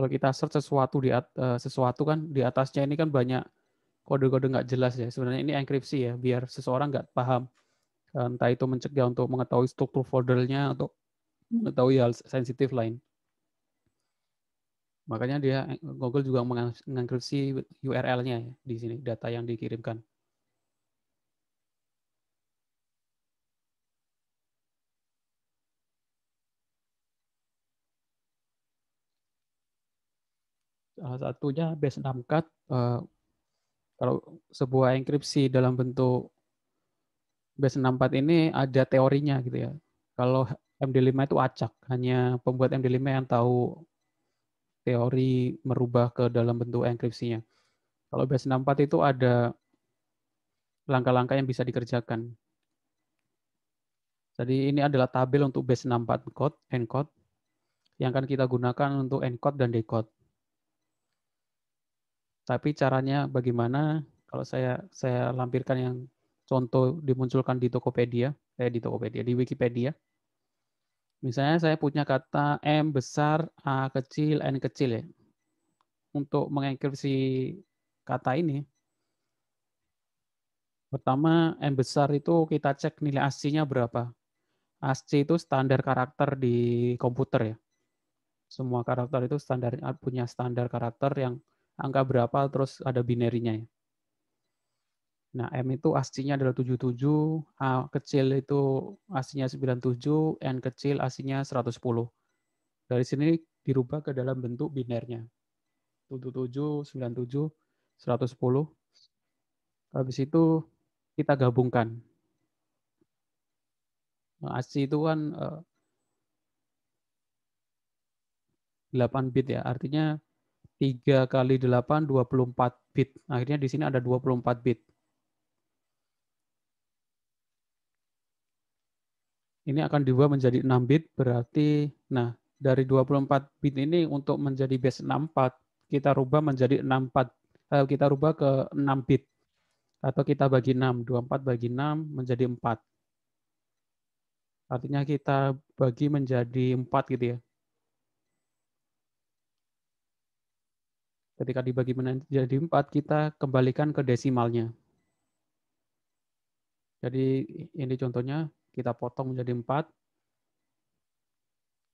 kalau kita search sesuatu di at, uh, sesuatu kan di atasnya ini kan banyak kode-kode nggak jelas ya. Sebenarnya ini enkripsi ya, biar seseorang nggak paham. Eh, entah itu mencegah untuk mengetahui struktur foldernya atau mengetahui hal sensitif lain. Makanya dia Google juga mengenkripsi URL-nya ya, di sini data yang dikirimkan. Salah satunya base cut uh, kalau sebuah enkripsi dalam bentuk base 64 ini ada teorinya gitu ya. Kalau MD5 itu acak, hanya pembuat MD5 yang tahu teori merubah ke dalam bentuk enkripsinya. Kalau base 64 itu ada langkah-langkah yang bisa dikerjakan. Jadi ini adalah tabel untuk base 64 code, encode, yang akan kita gunakan untuk encode dan decode. Tapi caranya bagaimana? Kalau saya saya lampirkan yang contoh dimunculkan di Tokopedia, eh di Tokopedia, di Wikipedia. Misalnya saya punya kata M besar, A kecil, N kecil ya. Untuk mengenkripsi kata ini, pertama M besar itu kita cek nilai ASCII-nya berapa. ASCII itu standar karakter di komputer ya semua karakter itu standar punya standar karakter yang angka berapa terus ada binerinya ya. Nah, M itu aslinya adalah 77, A kecil itu aslinya 97, N kecil aslinya 110. Dari sini dirubah ke dalam bentuk binernya. 77, 97, 110. Habis itu kita gabungkan. Nah, ASCII itu kan 8 eh, bit ya, artinya 3 kali 8, 24 bit. Akhirnya di sini ada 24 bit. Ini akan diubah menjadi 6 bit, berarti nah dari 24 bit ini untuk menjadi base 64 kita rubah menjadi 64 eh, kita rubah ke 6 bit atau kita bagi 6 24 bagi 6 menjadi 4 artinya kita bagi menjadi 4 gitu ya Ketika dibagi menjadi 4, kita kembalikan ke desimalnya. Jadi ini contohnya kita potong menjadi 4,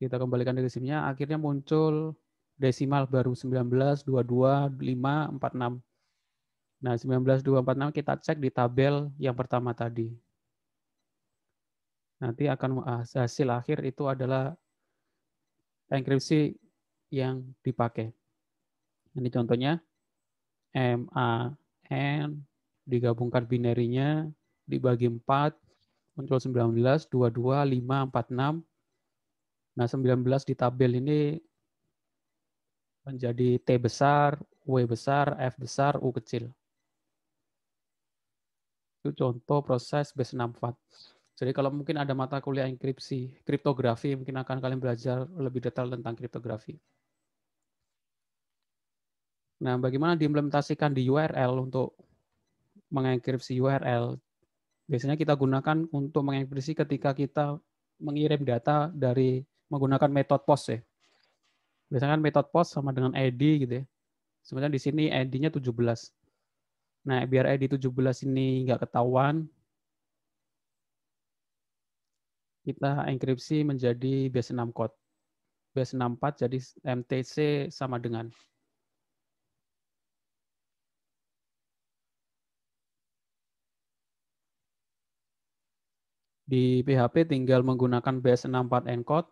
kita kembalikan ke desimalnya, akhirnya muncul desimal baru 19, 22, 5, 46. Nah, 19, 2, 4, 6 kita cek di tabel yang pertama tadi. Nanti akan hasil akhir itu adalah enkripsi yang dipakai. Ini contohnya M A N digabungkan binerinya dibagi 4 muncul 19 22 5 46. Nah, 19 di tabel ini menjadi T besar, W besar, F besar, U kecil. Itu contoh proses base 64 Jadi kalau mungkin ada mata kuliah enkripsi, kriptografi, mungkin akan kalian belajar lebih detail tentang kriptografi. Nah, bagaimana diimplementasikan di URL untuk mengenkripsi URL? Biasanya kita gunakan untuk mengenkripsi ketika kita mengirim data dari menggunakan metode post ya. Biasanya kan metode post sama dengan ID gitu ya. Sebenarnya di sini ID-nya 17. Nah, biar ID 17 ini nggak ketahuan, kita enkripsi menjadi base 6 code. Base 64 jadi MTC sama dengan Di PHP tinggal menggunakan BS64 encode.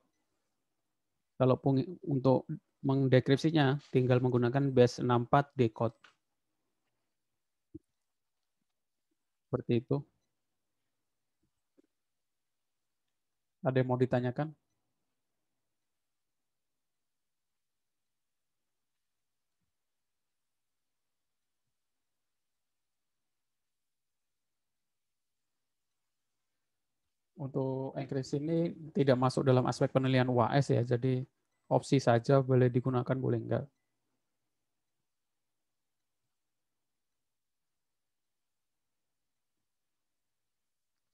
Kalau untuk mendekripsinya tinggal menggunakan BS64 decode. Seperti itu. Ada yang mau ditanyakan? untuk Inggris ini tidak masuk dalam aspek penilaian UAS ya, jadi opsi saja boleh digunakan, boleh enggak.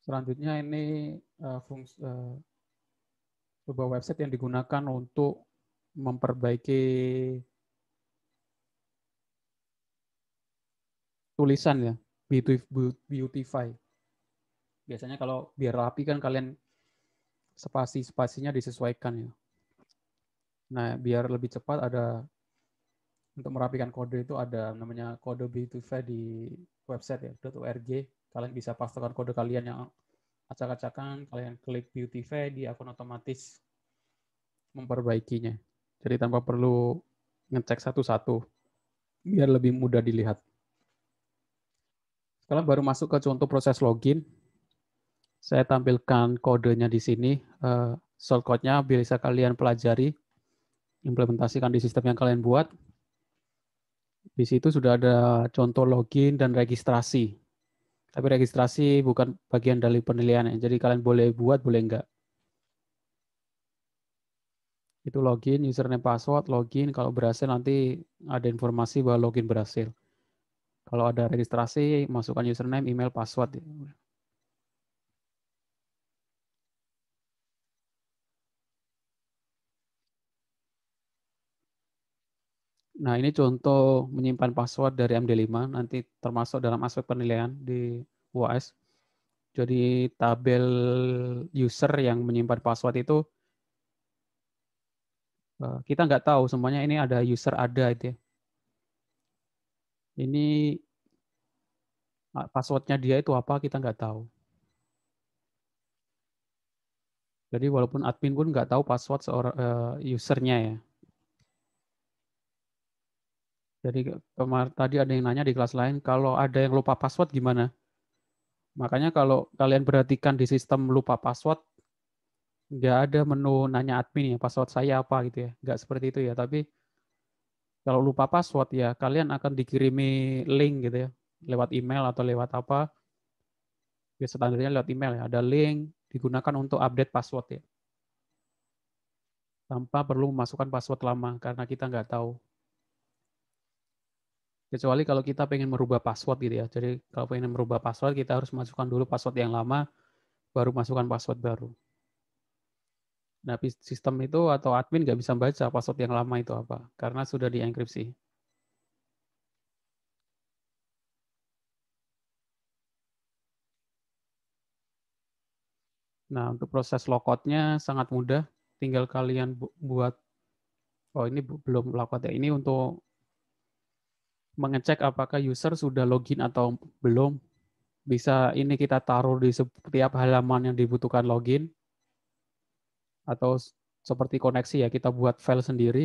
Selanjutnya ini uh, eh, fungsi, uh, eh, sebuah website yang digunakan untuk memperbaiki tulisan ya, beautify. Biasanya kalau biar rapi kan kalian spasi-spasinya disesuaikan ya. Nah, biar lebih cepat ada untuk merapikan kode itu ada namanya kode Beautify di website ya .org. Kalian bisa pastikan kode kalian yang acak-acakan, kalian klik Beautify di akun otomatis memperbaikinya. Jadi tanpa perlu ngecek satu-satu biar lebih mudah dilihat. Sekarang baru masuk ke contoh proses login. Saya tampilkan kodenya di sini, uh, eh, shortcode bisa kalian pelajari, implementasikan di sistem yang kalian buat. Di situ sudah ada contoh login dan registrasi. Tapi registrasi bukan bagian dari penilaian, jadi kalian boleh buat, boleh enggak. Itu login, username, password, login. Kalau berhasil nanti ada informasi bahwa login berhasil. Kalau ada registrasi, masukkan username, email, password. Nah, ini contoh menyimpan password dari MD5, nanti termasuk dalam aspek penilaian di UAS. Jadi tabel user yang menyimpan password itu eh, kita nggak tahu semuanya ini ada user ada itu ya. Ini ah, passwordnya dia itu apa kita nggak tahu. Jadi walaupun admin pun nggak tahu password seorang eh, usernya ya. Jadi kemar tadi ada yang nanya di kelas lain, kalau ada yang lupa password gimana? Makanya kalau kalian perhatikan di sistem lupa password, nggak ada menu nanya admin ya password saya apa gitu ya nggak seperti itu ya tapi kalau lupa password ya kalian akan dikirimi link gitu ya lewat email atau lewat apa ya standarnya lewat email ya ada link digunakan untuk update password ya tanpa perlu memasukkan password lama karena kita nggak tahu Kecuali kalau kita pengen merubah password gitu ya. Jadi kalau pengen merubah password, kita harus masukkan dulu password yang lama, baru masukkan password baru. Nah, sistem itu atau admin nggak bisa baca password yang lama itu apa, karena sudah dienkripsi. Nah, untuk proses logoutnya sangat mudah. Tinggal kalian buat, oh ini belum logout ya, ini untuk mengecek apakah user sudah login atau belum. Bisa ini kita taruh di setiap halaman yang dibutuhkan login. Atau seperti koneksi ya, kita buat file sendiri.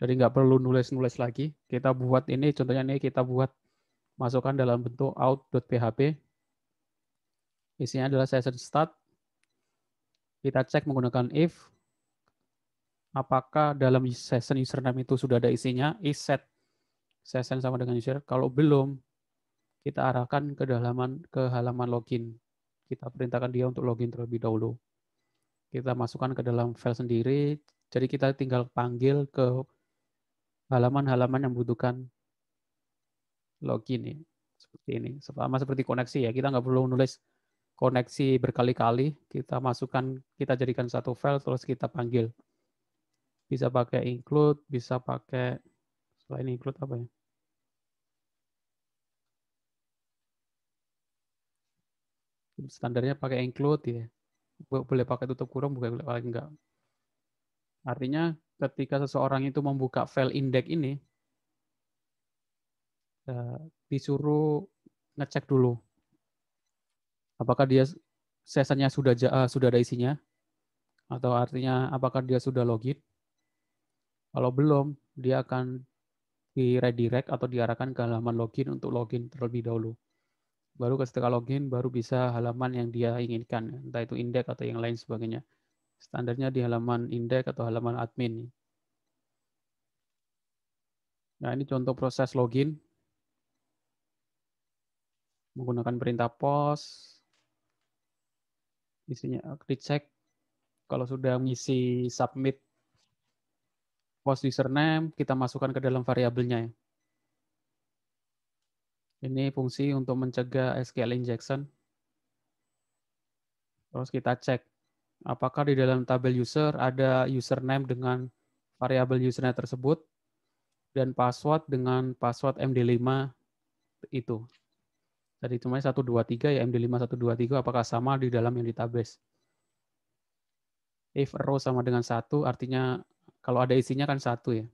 Jadi nggak perlu nulis-nulis lagi. Kita buat ini, contohnya ini kita buat masukkan dalam bentuk out.php. Isinya adalah session start. Kita cek menggunakan if. Apakah dalam session username itu sudah ada isinya? is set session sama dengan user. Kalau belum, kita arahkan ke halaman ke halaman login. Kita perintahkan dia untuk login terlebih dahulu. Kita masukkan ke dalam file sendiri. Jadi kita tinggal panggil ke halaman-halaman yang membutuhkan login ini, Seperti ini. Sama seperti koneksi ya. Kita nggak perlu nulis koneksi berkali-kali. Kita masukkan, kita jadikan satu file, terus kita panggil. Bisa pakai include, bisa pakai ini include apa ya? Standarnya pakai include ya. Boleh pakai tutup kurung, bukan boleh enggak. Artinya ketika seseorang itu membuka file index ini, eh, disuruh ngecek dulu apakah dia sesanya sudah eh, sudah ada isinya atau artinya apakah dia sudah login kalau belum dia akan di redirect atau diarahkan ke halaman login untuk login terlebih dahulu. Baru setelah login, baru bisa halaman yang dia inginkan, entah itu indeks atau yang lain sebagainya. Standarnya di halaman indeks atau halaman admin. Nah, ini contoh proses login. Menggunakan perintah POS. Isinya, cek, Kalau sudah mengisi submit post username, kita masukkan ke dalam variabelnya. ya. Ini fungsi untuk mencegah SQL injection. Terus kita cek apakah di dalam tabel user ada username dengan variabel username tersebut dan password dengan password MD5 itu. Jadi cuma 123 ya MD5 123 apakah sama di dalam yang di database. If row sama dengan satu artinya kalau ada isinya kan satu ya.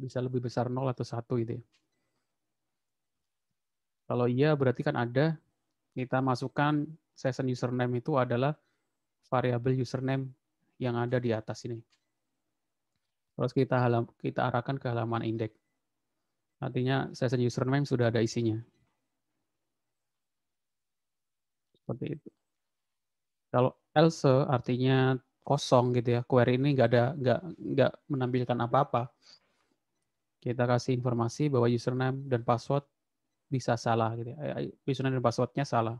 Bisa lebih besar nol atau satu itu. ya. Kalau iya berarti kan ada, kita masukkan session username itu adalah variabel username yang ada di atas ini. Terus kita halam, kita arahkan ke halaman indeks. Artinya session username sudah ada isinya. Seperti itu. Kalau else artinya kosong gitu ya. Query ini nggak ada nggak nggak menampilkan apa-apa. Kita kasih informasi bahwa username dan password bisa salah gitu ya. Eh, eh, username dan passwordnya salah.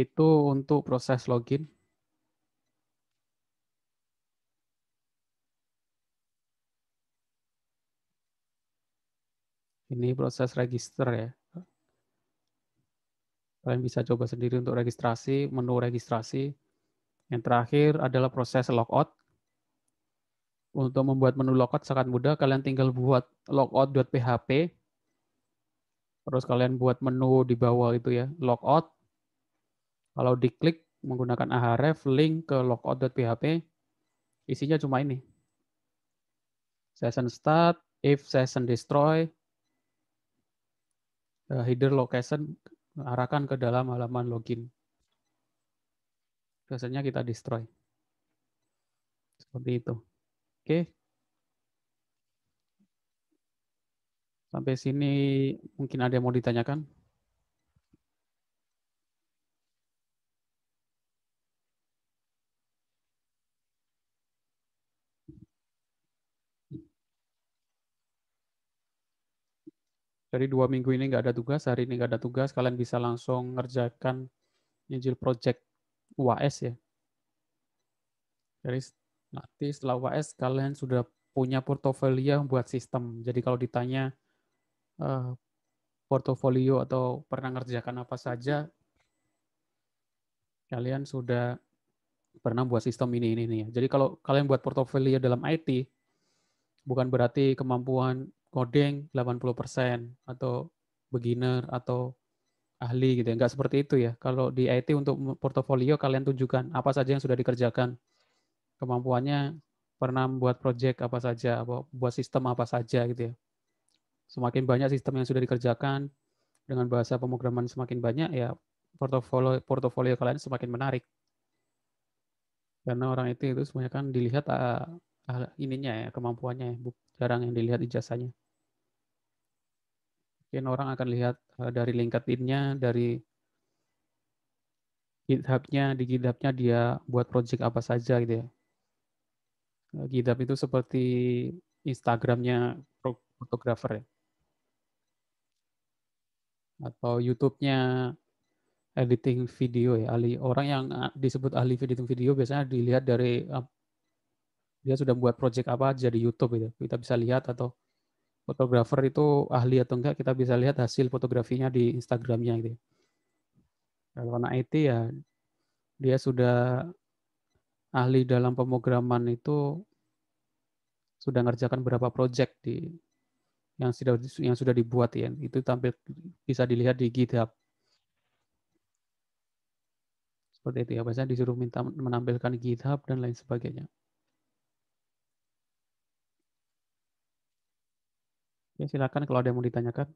Itu untuk proses login. Ini proses register ya. Kalian bisa coba sendiri untuk registrasi, menu registrasi. Yang terakhir adalah proses logout. Untuk membuat menu logout sangat mudah, kalian tinggal buat logout.php. Terus kalian buat menu di bawah itu ya, logout. Kalau diklik menggunakan ahref link ke logout.php, isinya cuma ini. Session start, if session destroy, header eh, location arahkan ke dalam halaman login. Biasanya kita destroy. Seperti itu. Oke. Sampai sini mungkin ada yang mau ditanyakan. Jadi dua minggu ini nggak ada tugas, hari ini nggak ada tugas, kalian bisa langsung ngerjakan nyicil project UAS ya. Jadi nanti setelah UAS kalian sudah punya portofolio buat sistem. Jadi kalau ditanya uh, portofolio atau pernah ngerjakan apa saja, kalian sudah pernah buat sistem ini ini ini. Ya. Jadi kalau kalian buat portofolio dalam IT, bukan berarti kemampuan coding 80% atau beginner atau ahli gitu ya. Enggak seperti itu ya. Kalau di IT untuk portofolio kalian tunjukkan apa saja yang sudah dikerjakan. Kemampuannya pernah buat project apa saja, apa, buat sistem apa saja gitu ya. Semakin banyak sistem yang sudah dikerjakan dengan bahasa pemrograman semakin banyak ya portofolio portofolio kalian semakin menarik. Karena orang itu itu semuanya kan dilihat ah, ininya ya, kemampuannya ya, jarang yang dilihat ijazahnya. Mungkin orang akan lihat eh, dari LinkedIn-nya, dari GitHub-nya, di GitHub-nya dia buat project apa saja gitu ya. Eh, GitHub itu seperti Instagram-nya fotografer ya. Atau YouTube-nya editing video ya, ahli orang yang ah, disebut ahli editing video biasanya dilihat dari ah, dia sudah buat project apa aja di YouTube itu kita bisa lihat atau fotografer itu ahli atau enggak kita bisa lihat hasil fotografinya di Instagramnya gitu. Kalau anak IT ya dia sudah ahli dalam pemrograman itu sudah ngerjakan berapa project di yang sudah yang sudah dibuat ya itu tampil bisa dilihat di GitHub seperti itu ya biasanya disuruh minta menampilkan GitHub dan lain sebagainya. Oke, ya, silakan kalau ada yang mau ditanyakan.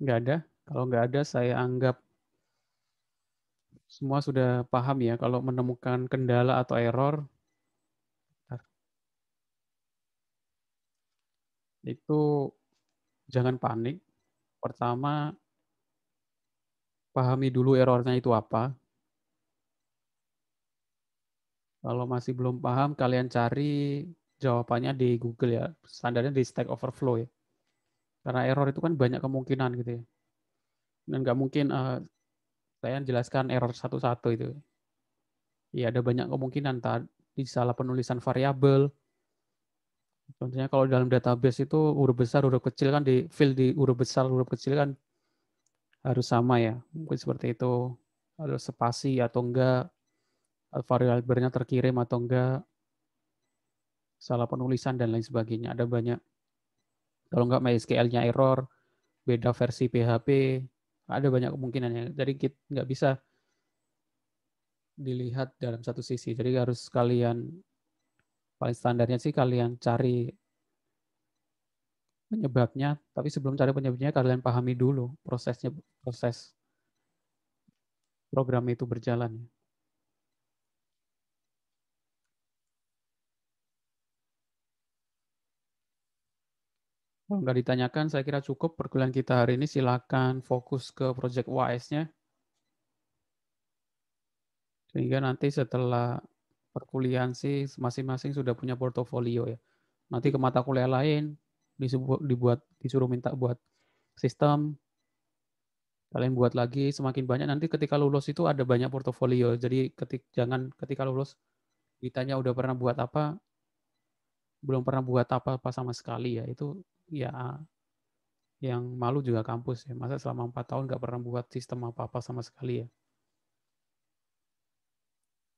Nggak ada. Kalau nggak ada, saya anggap semua sudah paham ya kalau menemukan kendala atau error itu jangan panik. Pertama, pahami dulu errornya itu apa. Kalau masih belum paham, kalian cari jawabannya di Google ya. Standarnya di Stack Overflow ya. Karena error itu kan banyak kemungkinan gitu ya. Dan nggak mungkin uh, saya jelaskan error satu-satu itu. Ya, ada banyak kemungkinan tadi salah penulisan variabel. Contohnya kalau dalam database itu huruf besar, huruf kecil kan di field di huruf besar, huruf kecil kan harus sama ya. Mungkin seperti itu. Ada spasi atau enggak, variabelnya terkirim atau enggak, salah penulisan dan lain sebagainya. Ada banyak. Kalau enggak MySQL-nya error, beda versi PHP, ada banyak kemungkinan ya, Jadi kita nggak bisa dilihat dalam satu sisi. Jadi harus kalian paling standarnya sih kalian cari penyebabnya, tapi sebelum cari penyebabnya kalian pahami dulu prosesnya proses program itu berjalan. nggak oh, ditanyakan, saya kira cukup perkuliahan kita hari ini. Silakan fokus ke project ws nya Sehingga nanti setelah perkuliahan sih masing-masing sudah punya portofolio ya. Nanti ke mata kuliah lain disuruh dibuat disuruh minta buat sistem kalian buat lagi semakin banyak nanti ketika lulus itu ada banyak portofolio jadi ketik jangan ketika lulus ditanya udah pernah buat apa belum pernah buat apa apa sama sekali ya itu ya yang malu juga kampus ya. Masa selama empat tahun nggak pernah buat sistem apa-apa sama sekali ya.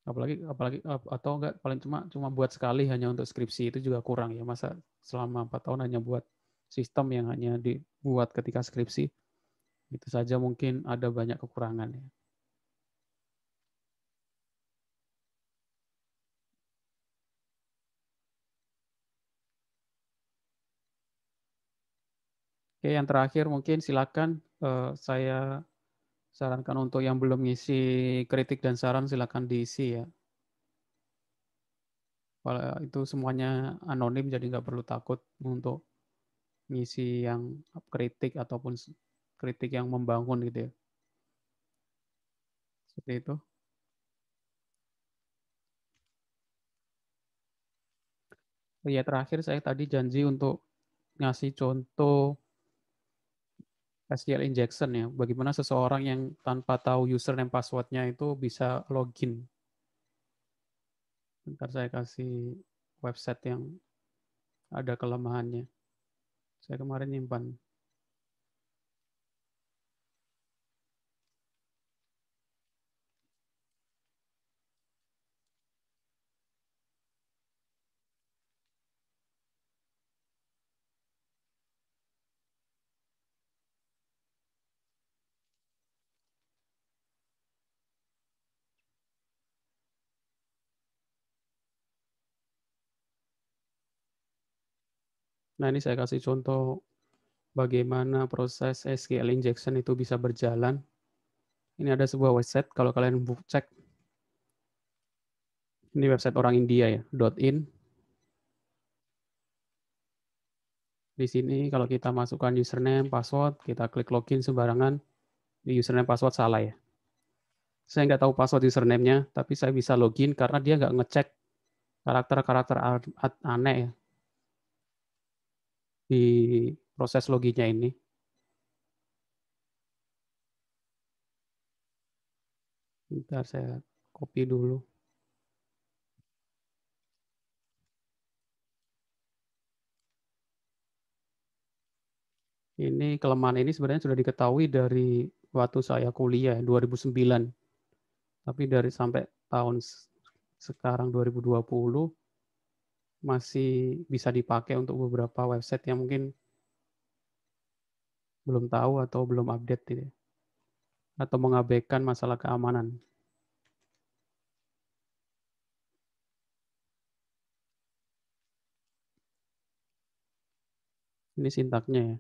Apalagi apalagi atau enggak paling cuma cuma buat sekali hanya untuk skripsi itu juga kurang ya. Masa selama empat tahun hanya buat sistem yang hanya dibuat ketika skripsi itu saja mungkin ada banyak kekurangan ya. Oke, yang terakhir mungkin silakan uh, saya sarankan untuk yang belum ngisi kritik dan saran silakan diisi ya. Kalau itu semuanya anonim jadi nggak perlu takut untuk ngisi yang kritik ataupun kritik yang membangun gitu ya. Seperti itu. Ya terakhir saya tadi janji untuk ngasih contoh SQL injection ya. Bagaimana seseorang yang tanpa tahu user dan passwordnya itu bisa login. Ntar saya kasih website yang ada kelemahannya. Saya kemarin nyimpan. Nah, ini saya kasih contoh bagaimana proses SQL injection itu bisa berjalan. Ini ada sebuah website, kalau kalian cek. Ini website orang India ya, .in. Di sini kalau kita masukkan username, password, kita klik login sembarangan, di username password salah ya. Saya nggak tahu password username-nya, tapi saya bisa login karena dia nggak ngecek karakter-karakter aneh ya di proses loginya ini? Bentar saya copy dulu. Ini kelemahan ini sebenarnya sudah diketahui dari waktu saya kuliah 2009. Tapi dari sampai tahun sekarang 2020 masih bisa dipakai untuk beberapa website yang mungkin belum tahu atau belum update ini gitu ya. atau mengabaikan masalah keamanan. Ini sintaknya ya.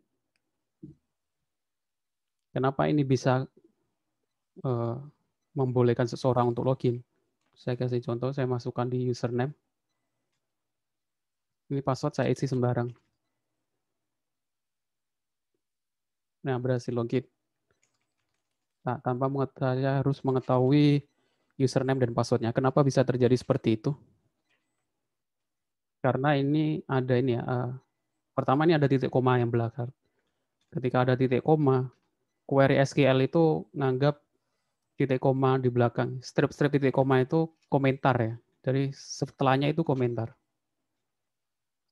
Kenapa ini bisa uh, membolehkan seseorang untuk login? Saya kasih contoh, saya masukkan di username ini password saya isi sembarang. Nah, berhasil login. Nah, tanpa saya harus mengetahui username dan passwordnya. Kenapa bisa terjadi seperti itu? Karena ini ada ini ya. Uh, pertama ini ada titik koma yang belakang. Ketika ada titik koma, query SQL itu nganggap titik koma di belakang. Strip-strip titik koma itu komentar ya. Jadi setelahnya itu komentar.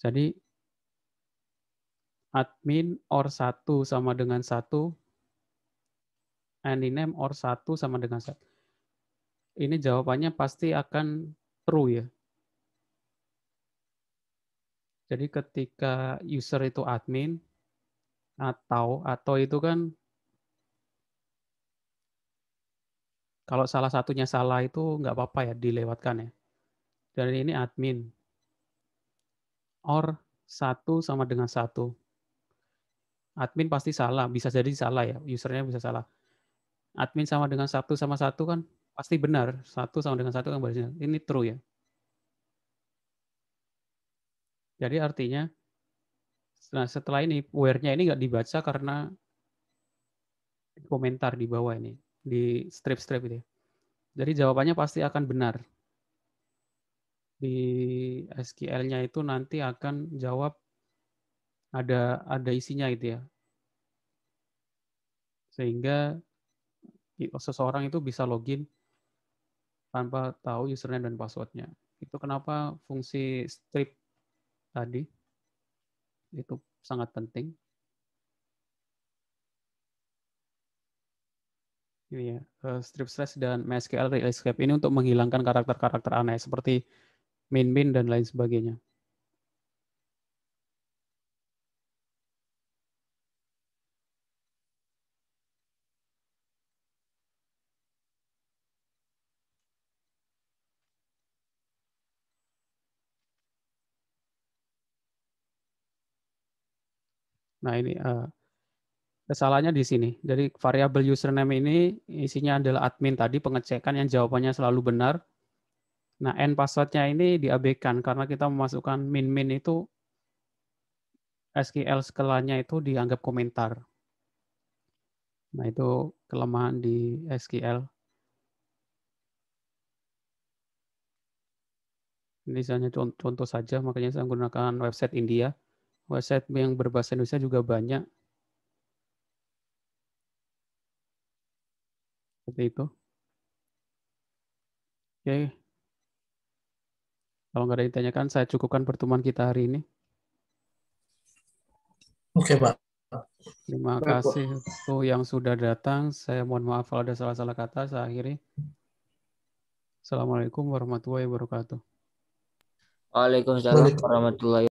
Jadi admin or 1 sama dengan 1, name or 1 sama dengan 1. Ini jawabannya pasti akan true ya. Jadi ketika user itu admin atau atau itu kan kalau salah satunya salah itu nggak apa-apa ya dilewatkan ya. Dan ini admin or 1 sama dengan 1. Admin pasti salah, bisa jadi salah ya, usernya bisa salah. Admin sama dengan 1 sama 1 kan pasti benar, 1 sama dengan 1 kan barisnya. Ini true ya. Jadi artinya nah setelah ini where-nya ini nggak dibaca karena komentar di bawah ini di strip-strip itu. Ya. Jadi jawabannya pasti akan benar di SQL-nya itu nanti akan jawab ada ada isinya gitu ya. Sehingga seseorang itu bisa login tanpa tahu username dan passwordnya. Itu kenapa fungsi strip tadi itu sangat penting. Ini ya, eh, strip stress dan MySQL Real Escape ini untuk menghilangkan karakter-karakter aneh seperti min-min dan lain sebagainya. Nah ini uh, kesalahannya di sini. Jadi variabel username ini isinya adalah admin tadi pengecekan yang jawabannya selalu benar. Nah, n passwordnya ini diabaikan karena kita memasukkan min-min itu SQL skalanya itu dianggap komentar. Nah, itu kelemahan di SQL. Ini misalnya contoh, contoh saja, makanya saya menggunakan website India. Website yang berbahasa Indonesia juga banyak. Seperti itu. Oke, okay. Kalau nggak ada yang ditanyakan, saya cukupkan pertemuan kita hari ini. Oke, Pak. Terima Baik, kasih untuk yang sudah datang. Saya mohon maaf kalau ada salah-salah kata. Saya akhiri. Assalamualaikum warahmatullahi wabarakatuh. Waalaikumsalam warahmatullahi wabarakatuh.